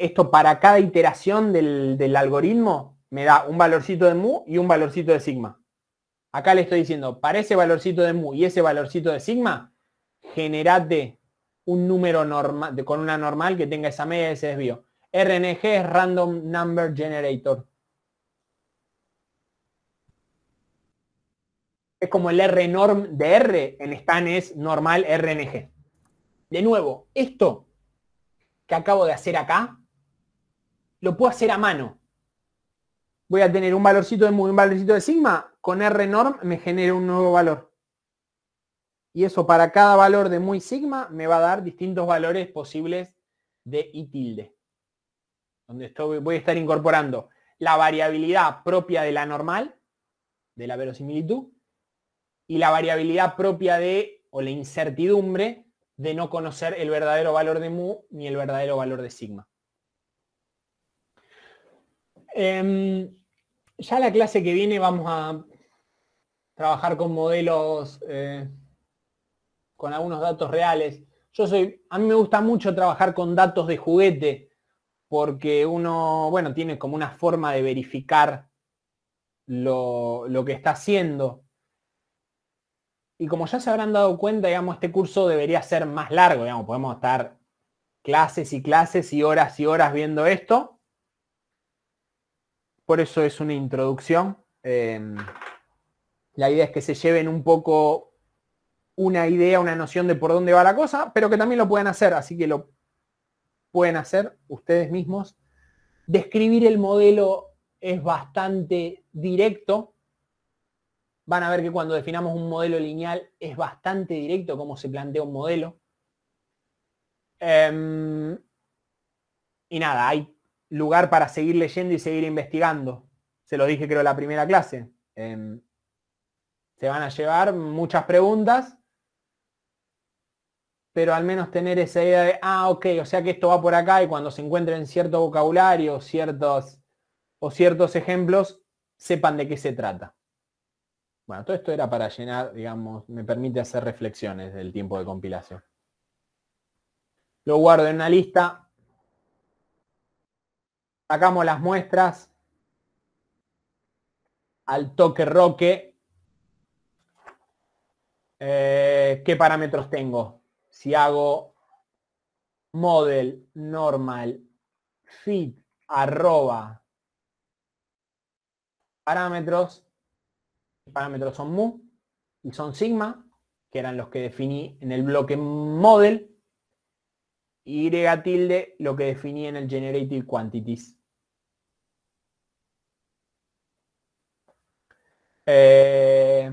S1: esto para cada iteración del, algoritmo me da un valorcito de mu y un valorcito de sigma. Acá le estoy diciendo, para ese valorcito de mu y ese valorcito de sigma, generate un número normal, con una normal que tenga esa media de ese desvío. RNG es Random Number Generator. Es como el R norm de R, en Stan es normal RNG. De nuevo, esto que acabo de hacer acá lo puedo hacer a mano. Voy a tener un valorcito de mu y un valorcito de sigma, con R norm me genera un nuevo valor. Y eso para cada valor de mu y sigma me va a dar distintos valores posibles de y tilde. Donde estoy, voy a estar incorporando la variabilidad propia de la normal, de la verosimilitud, y la variabilidad propia de, o la incertidumbre, de no conocer el verdadero valor de mu ni el verdadero valor de sigma. Em, ya la clase que viene vamos a trabajar con modelos, eh, con algunos datos reales. Yo soy, a mí me gusta mucho trabajar con datos de juguete, porque uno, bueno, tiene como una forma de verificar lo, lo que está haciendo. Y como ya se habrán dado cuenta, digamos, este curso debería ser más largo, digamos, podemos estar clases y clases y horas y horas viendo esto, por eso es una introducción. Em, la idea es que se lleven un poco una idea, una noción de por dónde va la cosa, pero que también lo puedan hacer, así que lo pueden hacer ustedes mismos. Describir el modelo es bastante directo. Van a ver que cuando definamos un modelo lineal es bastante directo cómo se plantea un modelo. Em, y nada, hay lugar para seguir leyendo y seguir investigando. Se lo dije creo la primera clase. Em, se van a llevar muchas preguntas, pero al menos tener esa idea de, ah, ok, o sea que esto va por acá y cuando se encuentren cierto vocabulario ciertos, o ciertos ejemplos, sepan de qué se trata. Bueno, todo esto era para llenar, digamos, me permite hacer reflexiones del tiempo de compilación. Lo guardo en una lista sacamos las muestras al toque roque. Eh, ¿Qué parámetros tengo? Si hago model normal fit arroba parámetros, parámetros son mu y son sigma, que eran los que definí en el bloque model, y tilde lo que definí en el generated quantities. Eh,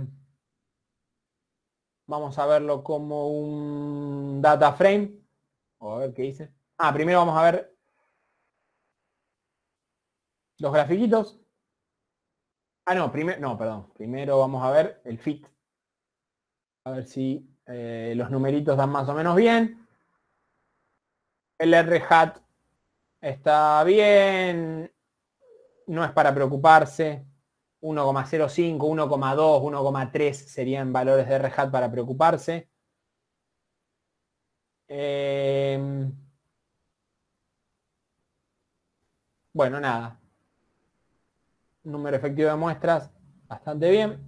S1: vamos a verlo como un data frame. A ver qué dice. Ah, primero vamos a ver los grafiquitos. Ah, no, primero, no, perdón. Primero vamos a ver el fit. A ver si eh, los numeritos dan más o menos bien. El R hat está bien. No es para preocuparse. 1,05, 1,2, 1,3 serían valores de rehat para preocuparse. Em, bueno, nada. Número efectivo de muestras, bastante bien.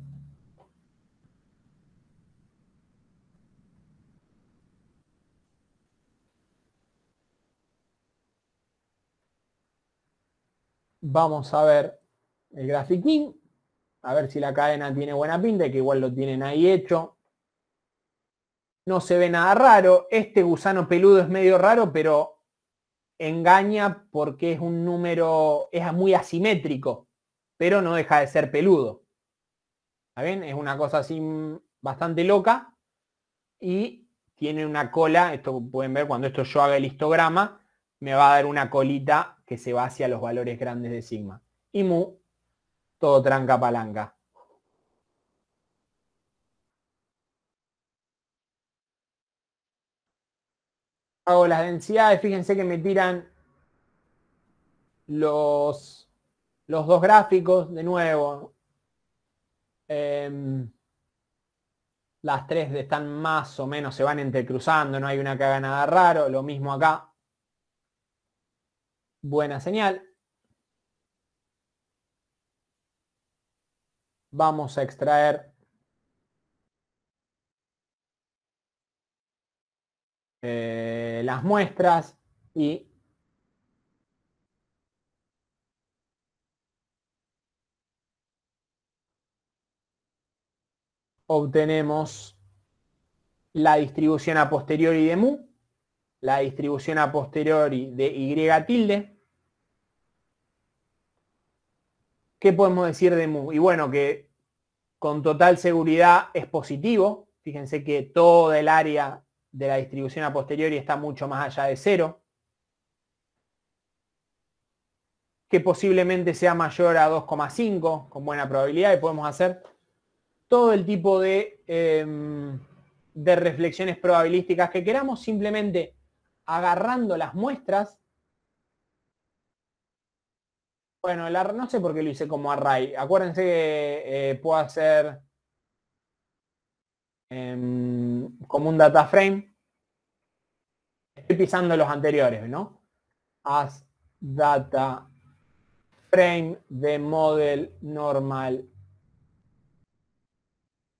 S1: Vamos a ver el graphic a ver si la cadena tiene buena pinta, que igual lo tienen ahí hecho. No se ve nada raro. Este gusano peludo es medio raro, pero engaña porque es un número, es muy asimétrico, pero no deja de ser peludo. ¿Está bien? Es una cosa así mm, bastante loca y tiene una cola, esto pueden ver cuando esto yo haga el histograma, me va a dar una colita que se va hacia los valores grandes de sigma. Y mu todo tranca palanca. Hago las densidades, fíjense que me tiran los, dos gráficos de nuevo. Em, las tres están más o menos, se van entrecruzando, no hay una que haga nada raro, lo mismo acá. Buena señal. vamos a extraer eh, las muestras y obtenemos la distribución a posteriori de mu, la distribución a posteriori de y tilde, ¿Qué podemos decir de Mu? Y bueno, que con total seguridad es positivo. Fíjense que todo el área de la distribución a posteriori está mucho más allá de cero. Que posiblemente sea mayor a 2,5 con buena probabilidad y podemos hacer todo el tipo de, em, de reflexiones probabilísticas que queramos simplemente agarrando las muestras bueno, no sé por qué lo hice como array. Acuérdense que eh, puedo hacer em, como un data frame. Estoy pisando los anteriores, ¿no? As data frame de model normal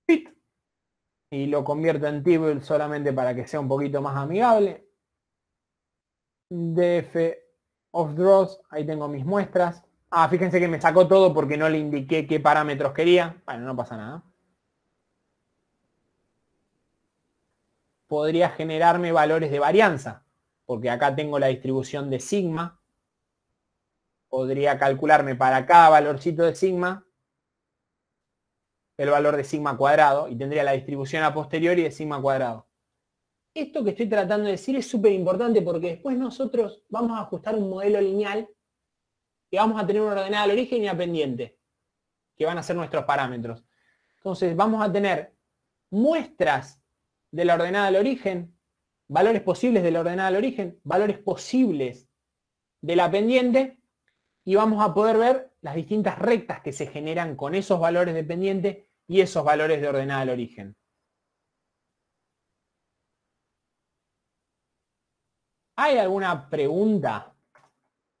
S1: fit. Y lo convierto en table solamente para que sea un poquito más amigable. df of draws, ahí tengo mis muestras Ah, fíjense que me sacó todo porque no le indiqué qué parámetros quería. Bueno, no pasa nada. Podría generarme valores de varianza, porque acá tengo la distribución de sigma. Podría calcularme para cada valorcito de sigma el valor de sigma cuadrado y tendría la distribución a posteriori de sigma cuadrado. Esto que estoy tratando de decir es súper importante porque después nosotros vamos a ajustar un modelo lineal y vamos a tener una ordenada al origen y una pendiente, que van a ser nuestros parámetros. Entonces vamos a tener muestras de la ordenada al origen, valores posibles de la ordenada al origen, valores posibles de la pendiente, y vamos a poder ver las distintas rectas que se generan con esos valores de pendiente y esos valores de ordenada al origen. ¿Hay alguna pregunta?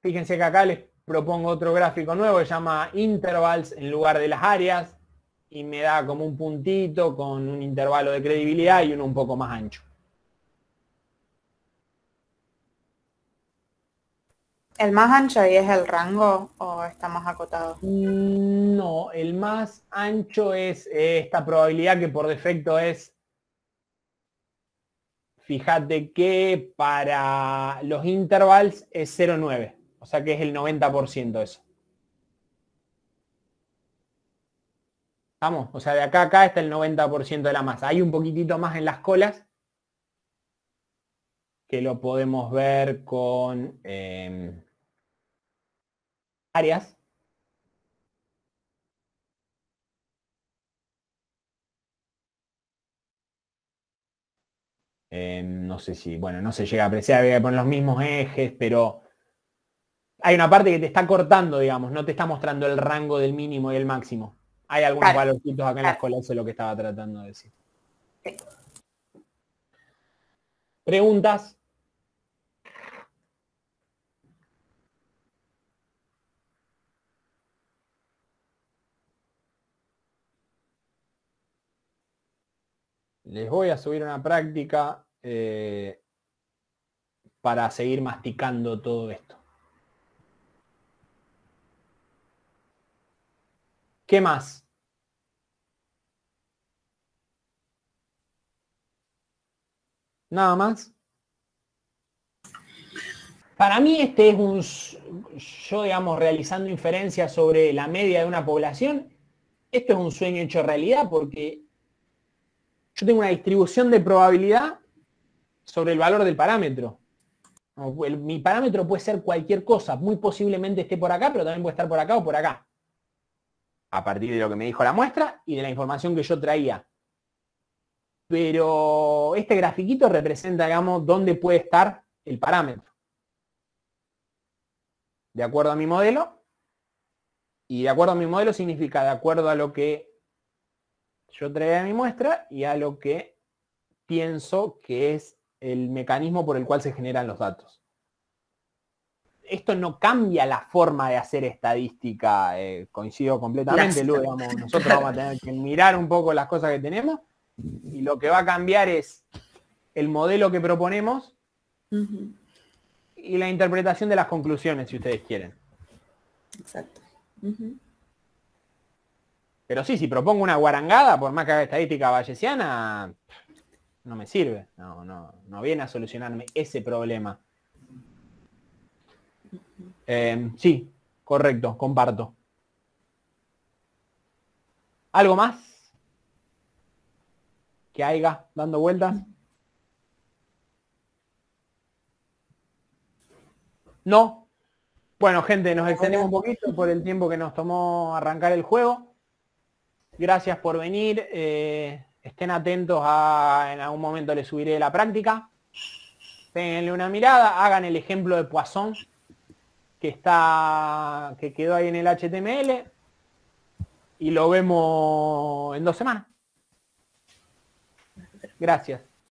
S1: Fíjense que acá les propongo otro gráfico nuevo que se llama intervals en lugar de las áreas y me da como un puntito con un intervalo de credibilidad y uno un poco más ancho.
S2: ¿El más ancho ahí es el rango o está más acotado? Mm, no, el más ancho
S1: es esta probabilidad que por defecto es, fíjate que para los intervals es 0,9. O sea que es el 90% eso. Vamos, o sea, de acá a acá está el 90% de la masa. Hay un poquitito más en las colas, que lo podemos ver con em, áreas. Em, no sé si, bueno, no se llega a apreciar, voy a los mismos ejes, pero hay una parte que te está cortando, digamos, no te está mostrando el rango del mínimo y el máximo. Hay algunos claro. valorcitos acá en la escuela, eso es lo que estaba tratando de decir. ¿Preguntas? Les voy a subir una práctica eh, para seguir masticando todo esto. ¿Qué más? Nada más. Para mí este es un, yo digamos, realizando inferencias sobre la media de una población, esto es un sueño hecho realidad porque yo tengo una distribución de probabilidad sobre el valor del parámetro. mi parámetro puede ser cualquier cosa, muy posiblemente esté por acá, pero también puede estar por acá o por acá a partir de lo que me dijo la muestra y de la información que yo traía. Pero este grafiquito representa, digamos, dónde puede estar el parámetro. De acuerdo a mi modelo. Y de acuerdo a mi modelo significa de acuerdo a lo que yo traía a mi muestra y a lo que pienso que es el mecanismo por el cual se generan los datos esto no cambia la forma de hacer estadística, eh, coincido completamente, Luego nosotros vamos a tener que mirar un poco las cosas que tenemos y lo que va a cambiar es el modelo que proponemos
S2: y
S1: la interpretación de las conclusiones, si ustedes quieren. Exacto. Pero sí, si propongo una guarangada, por más que haga estadística vallesiana, no me sirve, no, no viene a solucionarme ese problema. Em, sí, correcto, comparto. ¿Algo más? Que haya dando vueltas. No. Bueno, gente, nos extendemos un poquito por el tiempo que nos tomó arrancar el juego. Gracias por venir. Eh, estén atentos a, en algún momento les subiré la práctica. Péguenle una mirada, hagan el ejemplo de Poisson, que está que quedó ahí en el HTML y lo vemos en dos semanas. Gracias.